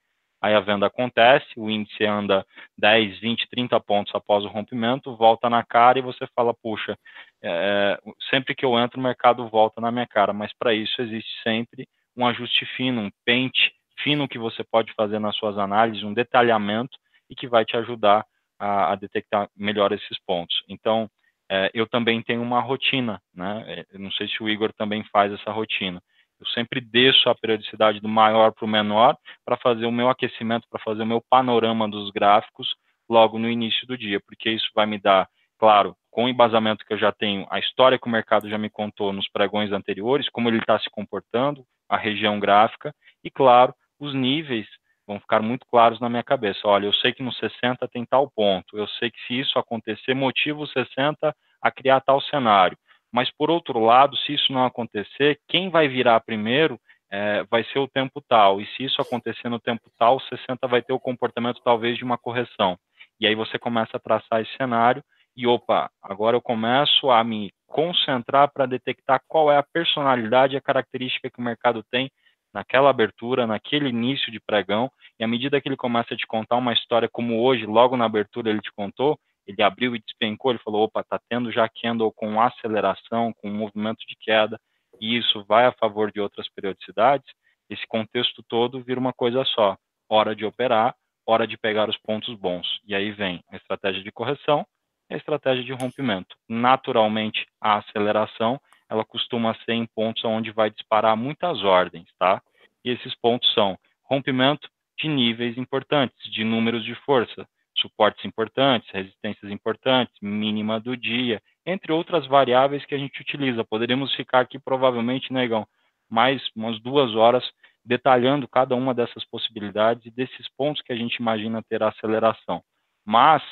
aí a venda acontece, o índice anda 10, 20, 30 pontos após o rompimento, volta na cara e você fala, puxa, é, sempre que eu entro o mercado volta na minha cara, mas para isso existe sempre um ajuste fino, um pente fino que você pode fazer nas suas análises, um detalhamento e que vai te ajudar a, a detectar melhor esses pontos. Então, é, eu também tenho uma rotina, né? É, eu não sei se o Igor também faz essa rotina. Eu sempre deixo a periodicidade do maior para o menor para fazer o meu aquecimento, para fazer o meu panorama dos gráficos logo no início do dia, porque isso vai me dar, claro, com o embasamento que eu já tenho, a história que o mercado já me contou nos pregões anteriores, como ele está se comportando, a região gráfica, e claro, os níveis vão ficar muito claros na minha cabeça. Olha, eu sei que no 60 tem tal ponto, eu sei que se isso acontecer, motiva o 60 a criar tal cenário. Mas, por outro lado, se isso não acontecer, quem vai virar primeiro é, vai ser o tempo tal. E se isso acontecer no tempo tal, 60 vai ter o comportamento talvez de uma correção. E aí você começa a traçar esse cenário e opa, agora eu começo a me concentrar para detectar qual é a personalidade, a característica que o mercado tem naquela abertura, naquele início de pregão, e à medida que ele começa a te contar uma história como hoje, logo na abertura ele te contou, ele abriu e despencou, ele falou, opa, está tendo já candle com aceleração, com movimento de queda, e isso vai a favor de outras periodicidades, esse contexto todo vira uma coisa só, hora de operar, hora de pegar os pontos bons. E aí vem a estratégia de correção e a estratégia de rompimento. Naturalmente, a aceleração, ela costuma ser em pontos onde vai disparar muitas ordens, tá? E esses pontos são rompimento de níveis importantes, de números de força, suportes importantes, resistências importantes, mínima do dia, entre outras variáveis que a gente utiliza. Poderíamos ficar aqui provavelmente, negão, né, mais umas duas horas detalhando cada uma dessas possibilidades e desses pontos que a gente imagina ter aceleração. Mas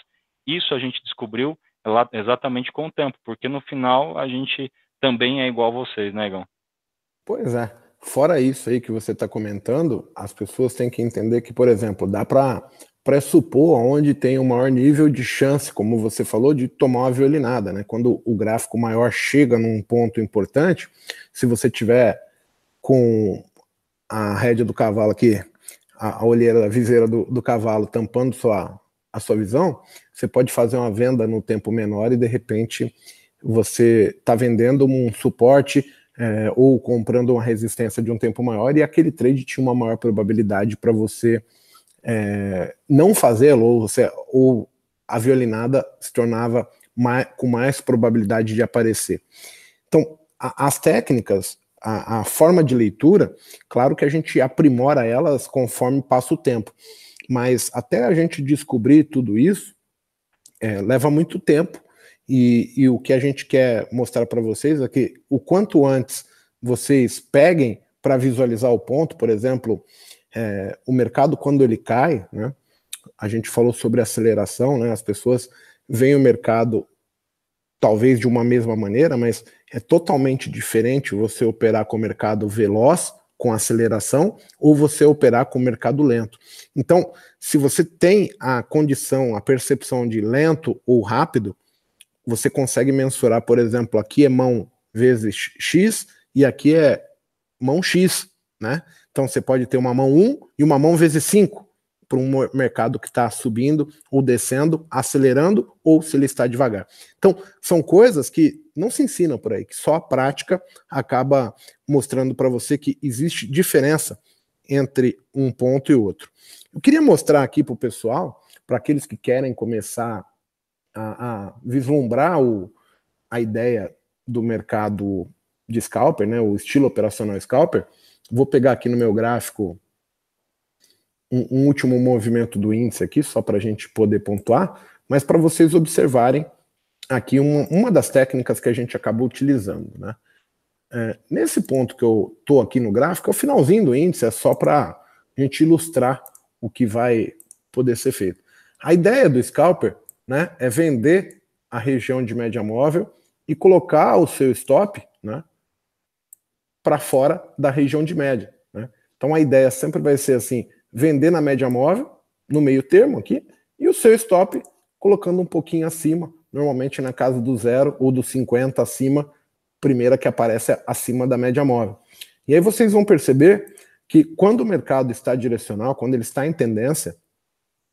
isso a gente descobriu exatamente com o tempo, porque no final a gente também é igual a vocês, negão. Né, pois é. Fora isso aí que você está comentando, as pessoas têm que entender que, por exemplo, dá para pressupor onde tem o maior nível de chance, como você falou, de tomar uma violinada, né? Quando o gráfico maior chega num ponto importante, se você tiver com a rédea do cavalo aqui, a, a olheira, a viseira do, do cavalo tampando sua, a sua visão, você pode fazer uma venda no tempo menor e de repente você está vendendo um suporte é, ou comprando uma resistência de um tempo maior e aquele trade tinha uma maior probabilidade para você é, não fazê-lo, ou, ou, a violinada se tornava mais, com mais probabilidade de aparecer. Então, a, as técnicas, a, a, forma de leitura, claro que a gente aprimora elas conforme passa o tempo, mas até a gente descobrir tudo isso, é, leva muito tempo. E, e o que a gente quer mostrar para vocês é que o quanto antes vocês peguem para visualizar o ponto, por exemplo, é, o mercado, quando ele cai, né, a gente falou sobre aceleração, né, as pessoas veem o mercado talvez de uma mesma maneira, mas é totalmente diferente você operar com o mercado veloz, com aceleração, ou você operar com o mercado lento. Então, se você tem a condição, a percepção de lento ou rápido, você consegue mensurar, por exemplo, aqui é mão vezes X e aqui é mão X, né? Então você pode ter uma mão 1 e uma mão vezes 5 para um mercado que está subindo ou descendo, acelerando ou se ele está devagar. Então são coisas que não se ensinam por aí, que só a prática acaba mostrando para você que existe diferença entre um ponto e outro. Eu queria mostrar aqui para o pessoal, para aqueles que querem começar a, a vislumbrar o, a ideia do mercado de scalper, né, o estilo operacional scalper, Vou pegar aqui no meu gráfico um, um último movimento do índice aqui, só para a gente poder pontuar, mas para vocês observarem aqui uma, uma das técnicas que a gente acabou utilizando. Né? É, nesse ponto que eu estou aqui no gráfico, é o finalzinho do índice, é só para a gente ilustrar o que vai poder ser feito. A ideia do scalper né, é vender a região de média móvel e colocar o seu stop, né, para fora da região de média. Né? Então a ideia sempre vai ser assim: vender na média móvel, no meio termo aqui, e o seu stop colocando um pouquinho acima, normalmente na casa do zero ou do 50 acima, primeira que aparece acima da média móvel. E aí vocês vão perceber que quando o mercado está direcional, quando ele está em tendência,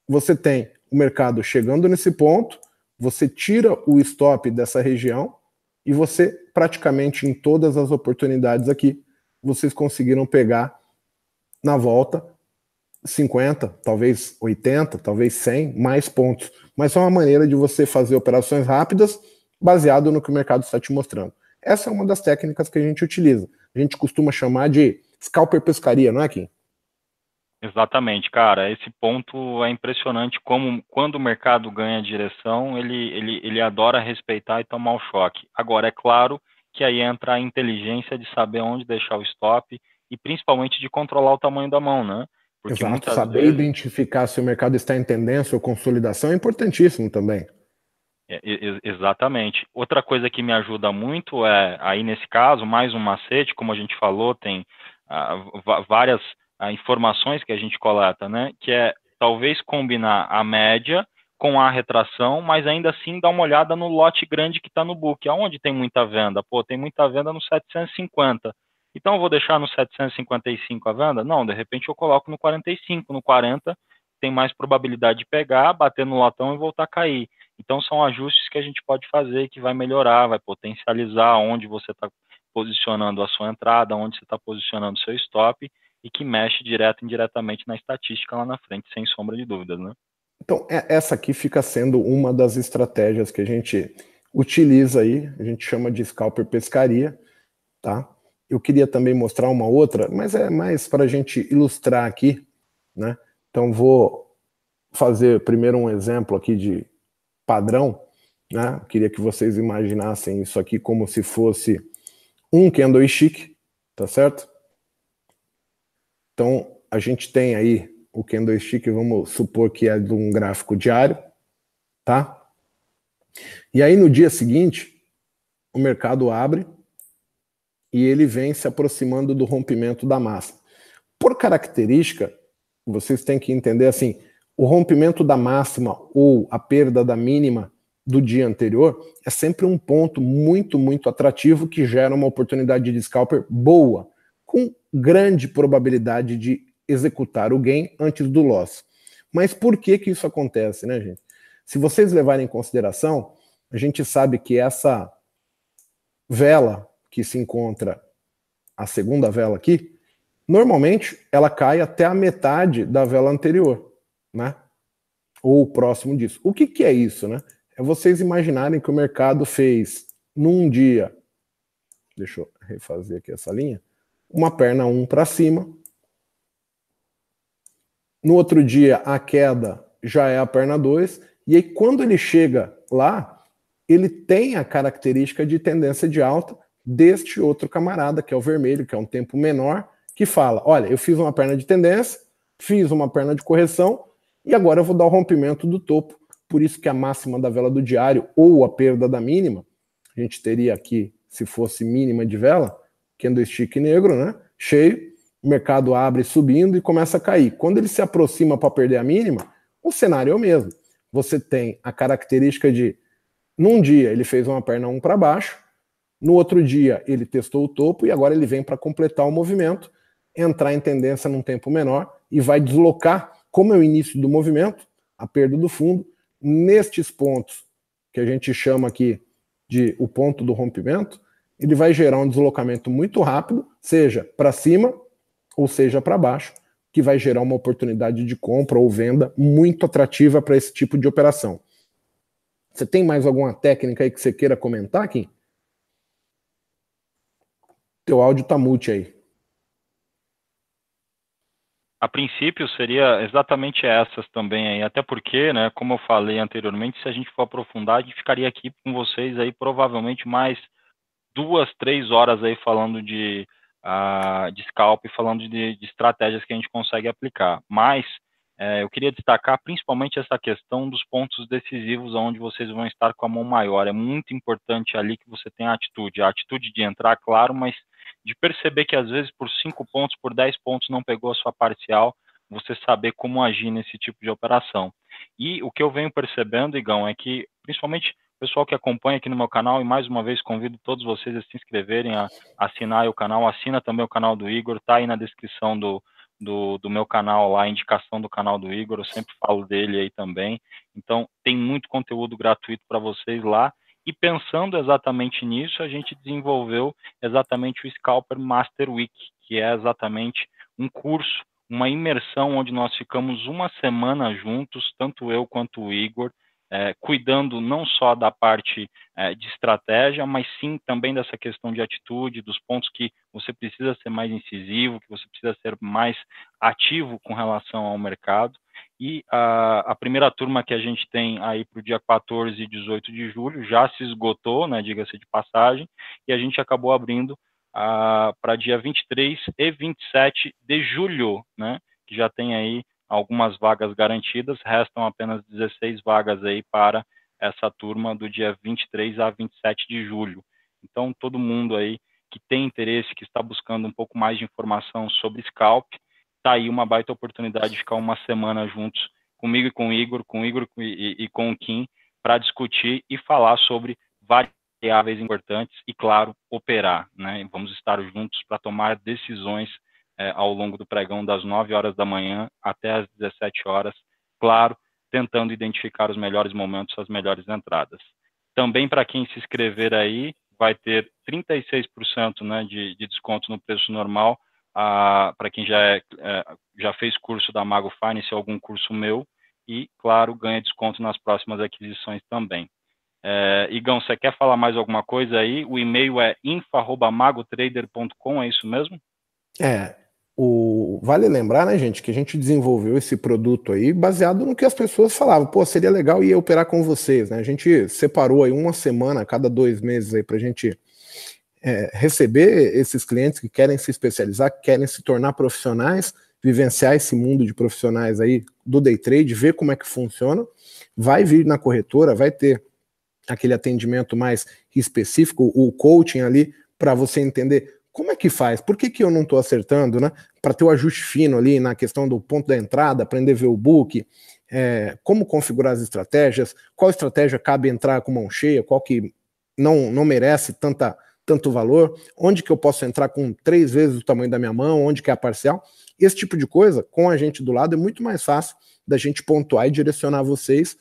você tem o mercado chegando nesse ponto, você tira o stop dessa região e você praticamente em todas as oportunidades aqui, vocês conseguiram pegar na volta 50, talvez 80, talvez 100, mais pontos. Mas é uma maneira de você fazer operações rápidas baseado no que o mercado está te mostrando. Essa é uma das técnicas que a gente utiliza. A gente costuma chamar de scalper pescaria, não é, Kim? Exatamente, cara. Esse ponto é impressionante como quando o mercado ganha direção, ele, ele, ele adora respeitar e tomar o choque. Agora, é claro que aí entra a inteligência de saber onde deixar o stop e principalmente de controlar o tamanho da mão, né? Porque Exato, saber vezes... identificar se o mercado está em tendência ou consolidação é importantíssimo também. É, exatamente. Outra coisa que me ajuda muito é, aí nesse caso, mais um macete, como a gente falou, tem ah, várias informações que a gente coleta, né? Que é talvez combinar a média com a retração, mas ainda assim dá uma olhada no lote grande que está no book. Aonde tem muita venda? Pô, tem muita venda no 750. Então eu vou deixar no 755 a venda? Não, de repente eu coloco no 45, no 40, tem mais probabilidade de pegar, bater no lotão e voltar a cair. Então são ajustes que a gente pode fazer que vai melhorar, vai potencializar onde você está posicionando a sua entrada, onde você está posicionando seu stop e que mexe direto e indiretamente na estatística lá na frente, sem sombra de dúvidas, né? Então, é, essa aqui fica sendo uma das estratégias que a gente utiliza aí, a gente chama de scalper pescaria, tá? Eu queria também mostrar uma outra, mas é mais para a gente ilustrar aqui, né? Então, vou fazer primeiro um exemplo aqui de padrão, né? Eu queria que vocês imaginassem isso aqui como se fosse um candlestick, tá certo? Então, a gente tem aí o candlestick, vamos supor que é de um gráfico diário, tá? E aí no dia seguinte, o mercado abre e ele vem se aproximando do rompimento da massa. Por característica, vocês têm que entender assim, o rompimento da máxima ou a perda da mínima do dia anterior é sempre um ponto muito, muito atrativo que gera uma oportunidade de scalper boa com grande probabilidade de executar o gain antes do loss. Mas por que que isso acontece, né, gente? Se vocês levarem em consideração, a gente sabe que essa vela que se encontra a segunda vela aqui, normalmente ela cai até a metade da vela anterior, né? Ou próximo disso. O que, que é isso, né? É vocês imaginarem que o mercado fez num dia. Deixa eu refazer aqui essa linha uma perna um para cima. No outro dia, a queda já é a perna 2, e aí quando ele chega lá, ele tem a característica de tendência de alta deste outro camarada, que é o vermelho, que é um tempo menor, que fala: olha, eu fiz uma perna de tendência, fiz uma perna de correção, e agora eu vou dar o rompimento do topo. Por isso que a máxima da vela do diário ou a perda da mínima, a gente teria aqui, se fosse mínima de vela, candlestick negro, né? Cheio, o mercado abre subindo e começa a cair. Quando ele se aproxima para perder a mínima, o cenário é o mesmo. Você tem a característica de num dia ele fez uma perna um para baixo, no outro dia ele testou o topo e agora ele vem para completar o movimento, entrar em tendência num tempo menor e vai deslocar, como é o início do movimento, a perda do fundo, nestes pontos que a gente chama aqui de o ponto do rompimento, ele vai gerar um deslocamento muito rápido, seja para cima ou seja para baixo, que vai gerar uma oportunidade de compra ou venda muito atrativa para esse tipo de operação. Você tem mais alguma técnica aí que você queira comentar, Kim? Teu áudio tá mute aí. A princípio seria exatamente essas também aí, até porque, né, como eu falei anteriormente, se a gente for aprofundar, a gente ficaria aqui com vocês aí provavelmente mais duas, três horas aí falando de, uh, de scalp, falando de, de, estratégias que a gente consegue aplicar. Mas é, eu queria destacar principalmente essa questão dos pontos decisivos onde vocês vão estar com a mão maior. É muito importante ali que você tenha a atitude. A atitude de entrar, claro, mas de perceber que às vezes por cinco pontos, por dez pontos não pegou a sua parcial, você saber como agir nesse tipo de operação. E o que eu venho percebendo, Igão, é que principalmente Pessoal que acompanha aqui no meu canal, e mais uma vez convido todos vocês a se inscreverem, a assinar o canal, assina também o canal do Igor, tá aí na descrição do, do, do, meu canal lá, indicação do canal do Igor, eu sempre falo dele aí também. Então, tem muito conteúdo gratuito para vocês lá. E pensando exatamente nisso, a gente desenvolveu exatamente o Scalper Master Week, que é exatamente um curso, uma imersão onde nós ficamos uma semana juntos, tanto eu quanto o Igor, é, cuidando não só da parte é, de estratégia, mas sim também dessa questão de atitude, dos pontos que você precisa ser mais incisivo, que você precisa ser mais ativo com relação ao mercado. E a, a primeira turma que a gente tem aí para o dia 14 e 18 de julho já se esgotou, né, diga-se de passagem, e a gente acabou abrindo para dia 23 e 27 de julho, né, que já tem aí algumas vagas garantidas, restam apenas 16 vagas aí para essa turma do dia 23 a 27 de julho. Então, todo mundo aí que tem interesse, que está buscando um pouco mais de informação sobre Scalp, está aí uma baita oportunidade de ficar uma semana juntos comigo e com o Igor, com o Igor e, e com o Kim, para discutir e falar sobre variáveis importantes e, claro, operar. Né? Vamos estar juntos para tomar decisões é, ao longo do pregão, das 9 horas da manhã até as 17 horas, claro, tentando identificar os melhores momentos, as melhores entradas. Também para quem se inscrever aí, vai ter 36% né, de, de, desconto no preço normal para quem já, é, é, já fez curso da Mago Finance ou é algum curso meu e, claro, ganha desconto nas próximas aquisições também. É, Igão, você quer falar mais alguma coisa aí? O e-mail é infa.magotrader.com, é isso mesmo? É, o vale lembrar, né, gente, que a gente desenvolveu esse produto aí baseado no que as pessoas falavam. Pô, seria legal ir operar com vocês, né? A gente separou aí uma semana cada dois meses aí para a gente é, receber esses clientes que querem se especializar, que querem se tornar profissionais, vivenciar esse mundo de profissionais aí do day trade, ver como é que funciona. Vai vir na corretora, vai ter aquele atendimento mais específico, o coaching ali para você entender como é que faz? Por que, que eu não estou acertando, né? Para ter o ajuste fino ali na questão do ponto da entrada, aprender a ver o book, é, como configurar as estratégias, qual estratégia cabe entrar com mão cheia, qual que não, não merece tanta, tanto valor, onde que eu posso entrar com três vezes o tamanho da minha mão, onde que é a parcial. Esse tipo de coisa, com a gente do lado, é muito mais fácil da gente pontuar e direcionar vocês,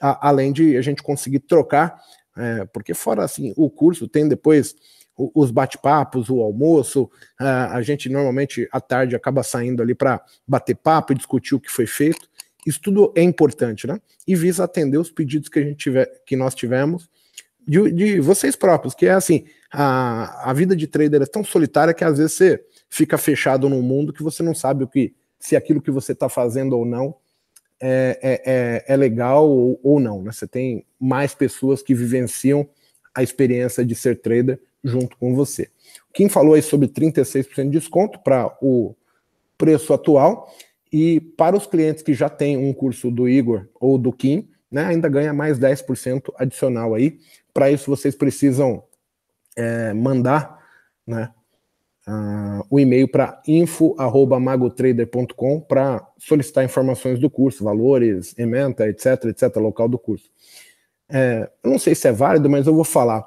a, além de a gente conseguir trocar, é, porque fora assim, o curso tem depois os bate-papos, o almoço. A, gente normalmente à tarde acaba saindo ali para bater papo e discutir o que foi feito. Isso tudo é importante, né? E visa atender os pedidos que a gente tiver, que nós tivemos de, de vocês próprios, que é assim, a, a vida de trader é tão solitária que às vezes você fica fechado num mundo que você não sabe o que se aquilo que você está fazendo ou não é, é, é, é legal ou, ou não. Né? Você tem mais pessoas que vivenciam a experiência de ser trader junto com você. Quem falou aí sobre 36% de desconto para o preço atual e para os clientes que já têm um curso do Igor ou do Kim, né, ainda ganha mais 10% adicional aí. Para isso vocês precisam é, mandar né, uh, o e-mail para info@magotrader.com para solicitar informações do curso, valores, ementa, etc, etc, local do curso. É, eu não sei se é válido, mas eu vou falar.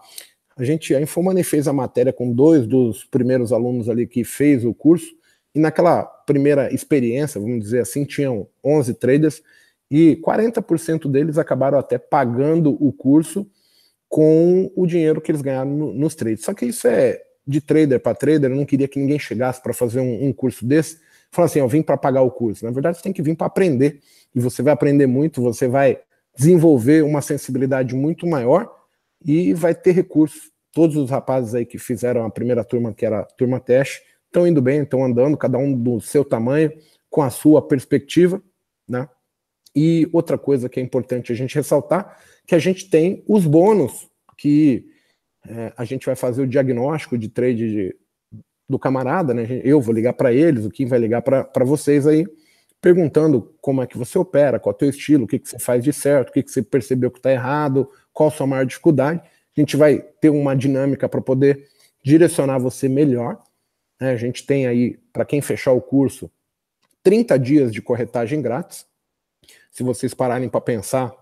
A gente, a Infomani fez a matéria com dois dos primeiros alunos ali que fez o curso, e naquela primeira experiência, vamos dizer assim, tinham 11 traders, e 40% deles acabaram até pagando o curso com o dinheiro que eles ganharam no, nos trades. Só que isso é de trader para trader, eu não queria que ninguém chegasse para fazer um, um, curso desse, falar assim, eu vim para pagar o curso. Na verdade, você tem que vir para aprender, e você vai aprender muito, você vai desenvolver uma sensibilidade muito maior, e vai ter recursos. Todos os rapazes aí que fizeram a primeira turma, que era a turma teste, estão indo bem, estão andando, cada um do seu tamanho, com a sua perspectiva, né? E outra coisa que é importante a gente ressaltar, que a gente tem os bônus, que é, a gente vai fazer o diagnóstico de trade de, do camarada, né? Eu vou ligar para eles, o Kim vai ligar para vocês aí, perguntando como é que você opera, qual é o teu estilo, o que, que você faz de certo, o que, que você percebeu que está errado, qual sua maior dificuldade. A gente vai ter uma dinâmica para poder direcionar você melhor. Né? A gente tem aí, para quem fechar o curso, 30 dias de corretagem grátis. Se vocês pararem para pensar,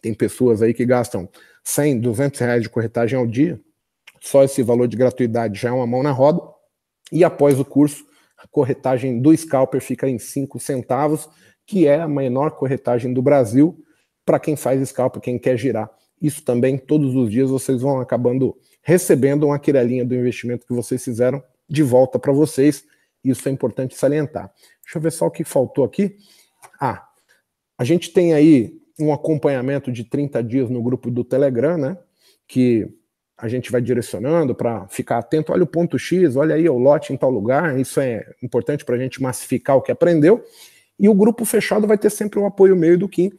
tem pessoas aí que gastam 100, 200 reais de corretagem ao dia. Só esse valor de gratuidade já é uma mão na roda. E após o curso, a corretagem do scalper fica em 5 centavos, que é a menor corretagem do Brasil para quem faz scalper, quem quer girar isso também todos os dias vocês vão acabando recebendo uma quirelinha do investimento que vocês fizeram de volta para vocês. Isso é importante salientar. Deixa eu ver só o que faltou aqui. Ah, a gente tem aí um acompanhamento de 30 dias no grupo do Telegram, né? Que a gente vai direcionando para ficar atento. Olha o ponto X, olha aí o lote em tal lugar. Isso é importante para a gente massificar o que aprendeu. E o grupo fechado vai ter sempre o apoio meio do Kim,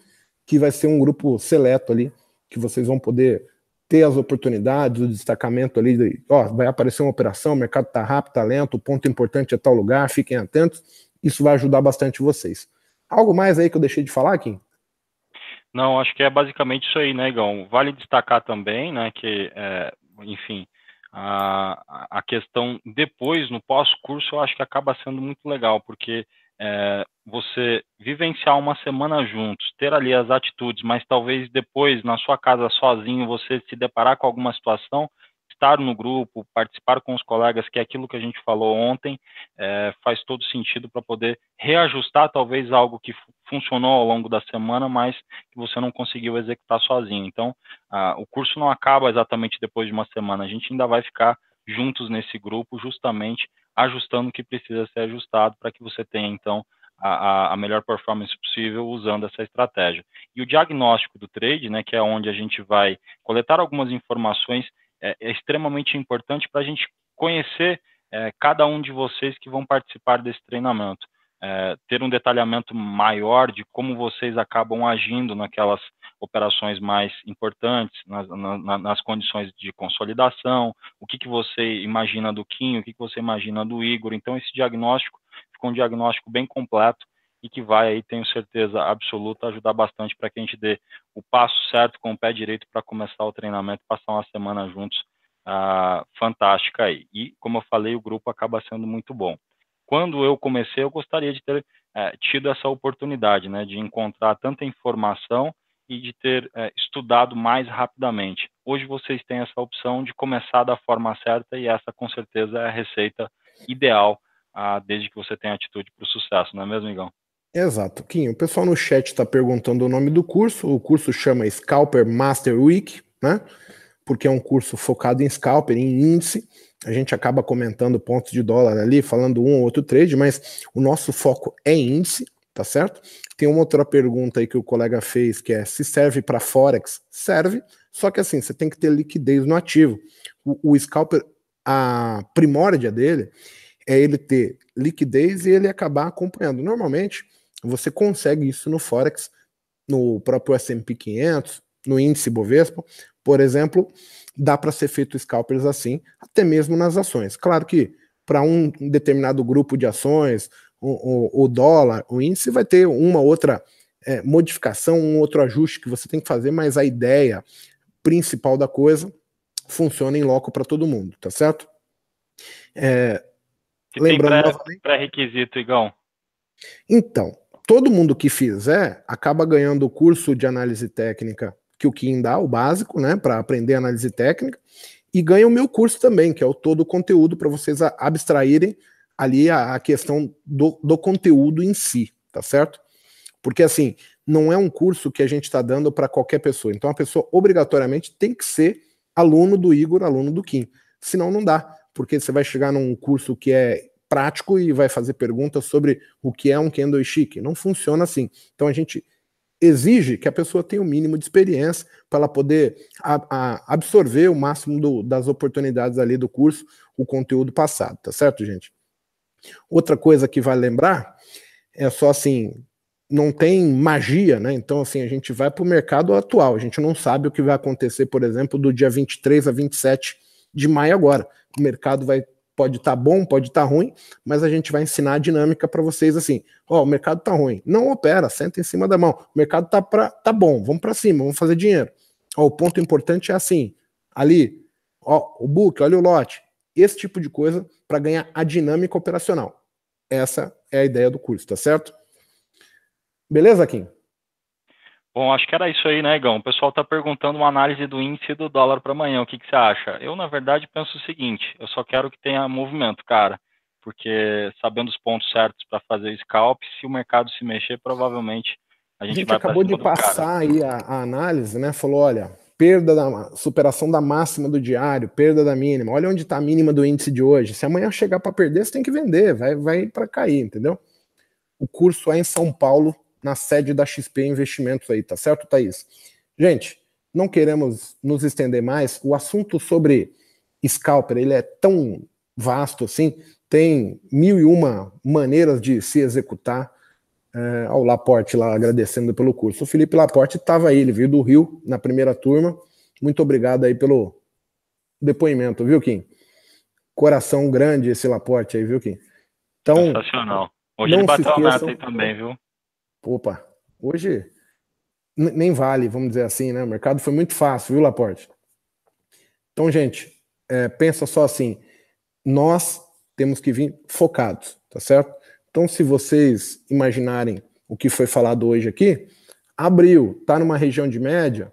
que vai ser um grupo seleto ali que vocês vão poder ter as oportunidades, o destacamento ali, de, ó, vai aparecer uma operação, o mercado está rápido, está lento, o ponto importante é tal lugar, fiquem atentos, isso vai ajudar bastante vocês. Algo mais aí que eu deixei de falar, Kim? Não, acho que é basicamente isso aí, né, Igão? Vale destacar também, né, que, é, enfim, a, a questão depois, no pós-curso, eu acho que acaba sendo muito legal, porque é, você vivenciar uma semana juntos, ter ali as atitudes, mas talvez depois na sua casa sozinho você se deparar com alguma situação, estar no grupo, participar com os colegas, que é aquilo que a gente falou ontem, é, faz todo sentido para poder reajustar talvez algo que funcionou ao longo da semana, mas que você não conseguiu executar sozinho. Então, a, o curso não acaba exatamente depois de uma semana, a gente ainda vai ficar juntos nesse grupo, justamente ajustando o que precisa ser ajustado para que você tenha, então, a, a, melhor performance possível usando essa estratégia. E o diagnóstico do trade, né, que é onde a gente vai coletar algumas informações, é, é extremamente importante para a gente conhecer é, cada um de vocês que vão participar desse treinamento é, ter um detalhamento maior de como vocês acabam agindo naquelas operações mais importantes, nas, na, nas condições de consolidação, o que, que você imagina do Kim, o que, que você imagina do Igor. Então, esse diagnóstico ficou um diagnóstico bem completo e que vai aí, tenho certeza absoluta, ajudar bastante para que a gente dê o passo certo com o pé direito para começar o treinamento, passar uma semana juntos ah, fantástica aí. E, como eu falei, o grupo acaba sendo muito bom quando eu comecei, eu gostaria de ter é, tido essa oportunidade, né, de encontrar tanta informação e de ter é, estudado mais rapidamente. Hoje vocês têm essa opção de começar da forma certa e essa, com certeza, é a receita ideal, ah, desde que você tenha atitude para o sucesso, não é mesmo, Igão? Exato, Kim. O pessoal no chat está perguntando o nome do curso. O curso chama Scalper Master Week, né? Porque é um curso focado em scalper, em índice a gente acaba comentando pontos de dólar ali, falando um ou outro trade, mas o nosso foco é índice, tá certo? Tem uma outra pergunta aí que o colega fez, que é se serve para Forex? Serve, só que assim, você tem que ter liquidez no ativo. O, o scalper, a primórdia dele é ele ter liquidez e ele acabar acompanhando. Normalmente, você consegue isso no Forex, no próprio S&P 500, no índice Bovespa, por exemplo, dá para ser feito scalpers assim, até mesmo nas ações. Claro que para um determinado grupo de ações, o, o, o, dólar, o índice vai ter uma outra é, modificação, um outro ajuste que você tem que fazer, mas a ideia principal da coisa funciona em loco para todo mundo, tá certo? É, lembrando pré-requisito, Igão. Então, todo mundo que fizer acaba ganhando o curso de análise técnica que o Kim dá, o básico, né, para aprender análise técnica, e ganha o meu curso também, que é o todo o conteúdo para vocês abstraírem ali a, a questão do, do conteúdo em si, tá certo? Porque assim, não é um curso que a gente está dando para qualquer pessoa. Então a pessoa obrigatoriamente tem que ser aluno do Igor, aluno do Kim. Senão não dá, porque você vai chegar num curso que é prático e vai fazer perguntas sobre o que é um Kendo Ishiki. Não funciona assim. Então a gente exige que a pessoa tenha o um mínimo de experiência para ela poder a, a absorver o máximo do, das oportunidades ali do curso, o conteúdo passado, tá certo, gente? Outra coisa que vale lembrar é só assim, não tem magia, né? Então, assim, a gente vai para o mercado atual, a gente não sabe o que vai acontecer, por exemplo, do dia 23 a 27 de maio agora. O mercado vai pode estar tá bom, pode estar tá ruim, mas a gente vai ensinar a dinâmica para vocês assim. Ó, oh, o mercado está ruim, não opera, senta em cima da mão. O mercado tá para tá bom, vamos para cima, vamos fazer dinheiro. Ó, oh, o ponto importante é assim, ali, ó, oh, o book, olha o lote, esse tipo de coisa para ganhar a dinâmica operacional. Essa é a ideia do curso, tá certo? Beleza, Kim? Bom, acho que era isso aí, né, Igão? O pessoal está perguntando uma análise do índice do dólar para amanhã. O que, que, você acha? Eu, na verdade, penso o seguinte: eu só quero que tenha movimento, cara. Porque sabendo os pontos certos para fazer scalp, se o mercado se mexer, provavelmente a gente, a gente vai acabou de passar aí a, a, análise, né? Falou: olha, perda da superação da máxima do diário, perda da mínima. Olha onde está a mínima do índice de hoje. Se amanhã chegar para perder, você tem que vender, vai, vai para cair, entendeu? O curso é em São Paulo, na sede da XP Investimentos aí, tá certo, Thaís? Gente, não queremos nos estender mais. O assunto sobre scalper, ele é tão vasto assim, tem mil e uma maneiras de se executar. É, eh, o Laporte lá agradecendo pelo curso. O Felipe Laporte estava aí, ele veio do Rio na primeira turma. Muito obrigado aí pelo depoimento, viu, Kim? Coração grande esse Laporte aí, viu, Kim? Então, Sensacional. Hoje ele bateu a meta aí também, viu? opa, hoje nem vale, vamos dizer assim, né? O mercado foi muito fácil, viu, Laporte? Então, gente, é, pensa só assim: nós temos que vir focados, tá certo? Então, se vocês imaginarem o que foi falado hoje aqui, abriu, tá numa região de média,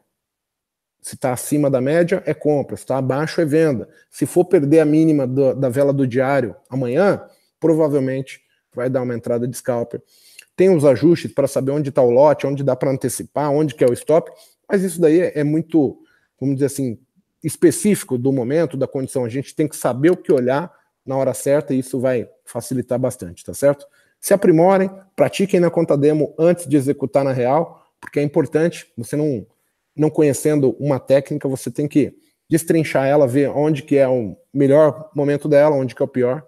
se está acima da média é compra, se está abaixo é venda. Se for perder a mínima do, da vela do diário amanhã, provavelmente vai dar uma entrada de scalper tem os ajustes para saber onde está o lote, onde dá para antecipar, onde que é o stop, mas isso daí é muito, vamos dizer assim, específico do momento, da condição. A gente tem que saber o que olhar na hora certa e isso vai facilitar bastante, tá certo? Se aprimorem, pratiquem na conta demo antes de executar na real, porque é importante, você não, não conhecendo uma técnica, você tem que destrinchar ela, ver onde que é o melhor momento dela, onde que é o pior,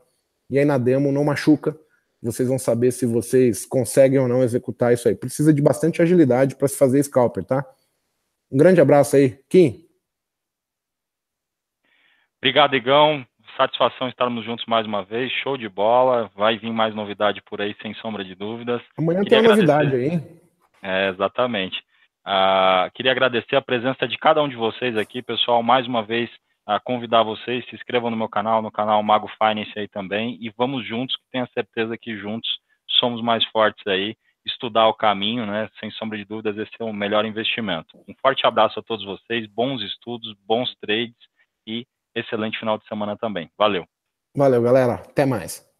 e aí na demo não machuca, vocês vão saber se vocês conseguem ou não executar isso aí. Precisa de bastante agilidade para se fazer scalper, tá? Um grande abraço aí. Kim. Obrigado, Igão. Satisfação estarmos juntos mais uma vez. Show de bola. Vai vir mais novidade por aí, sem sombra de dúvidas. Amanhã Queria tem agradecer. novidade aí, hein? É, exatamente. Ah, queria agradecer a presença de cada um de vocês aqui, pessoal. Mais uma vez, a convidar vocês, se inscrevam no meu canal, no canal Mago Finance aí também, e vamos juntos, que tenho certeza que juntos somos mais fortes aí, estudar o caminho, né? Sem sombra de dúvidas, esse é o melhor investimento. Um forte abraço a todos vocês, bons estudos, bons trades e excelente final de semana também. Valeu. Valeu, galera. Até mais.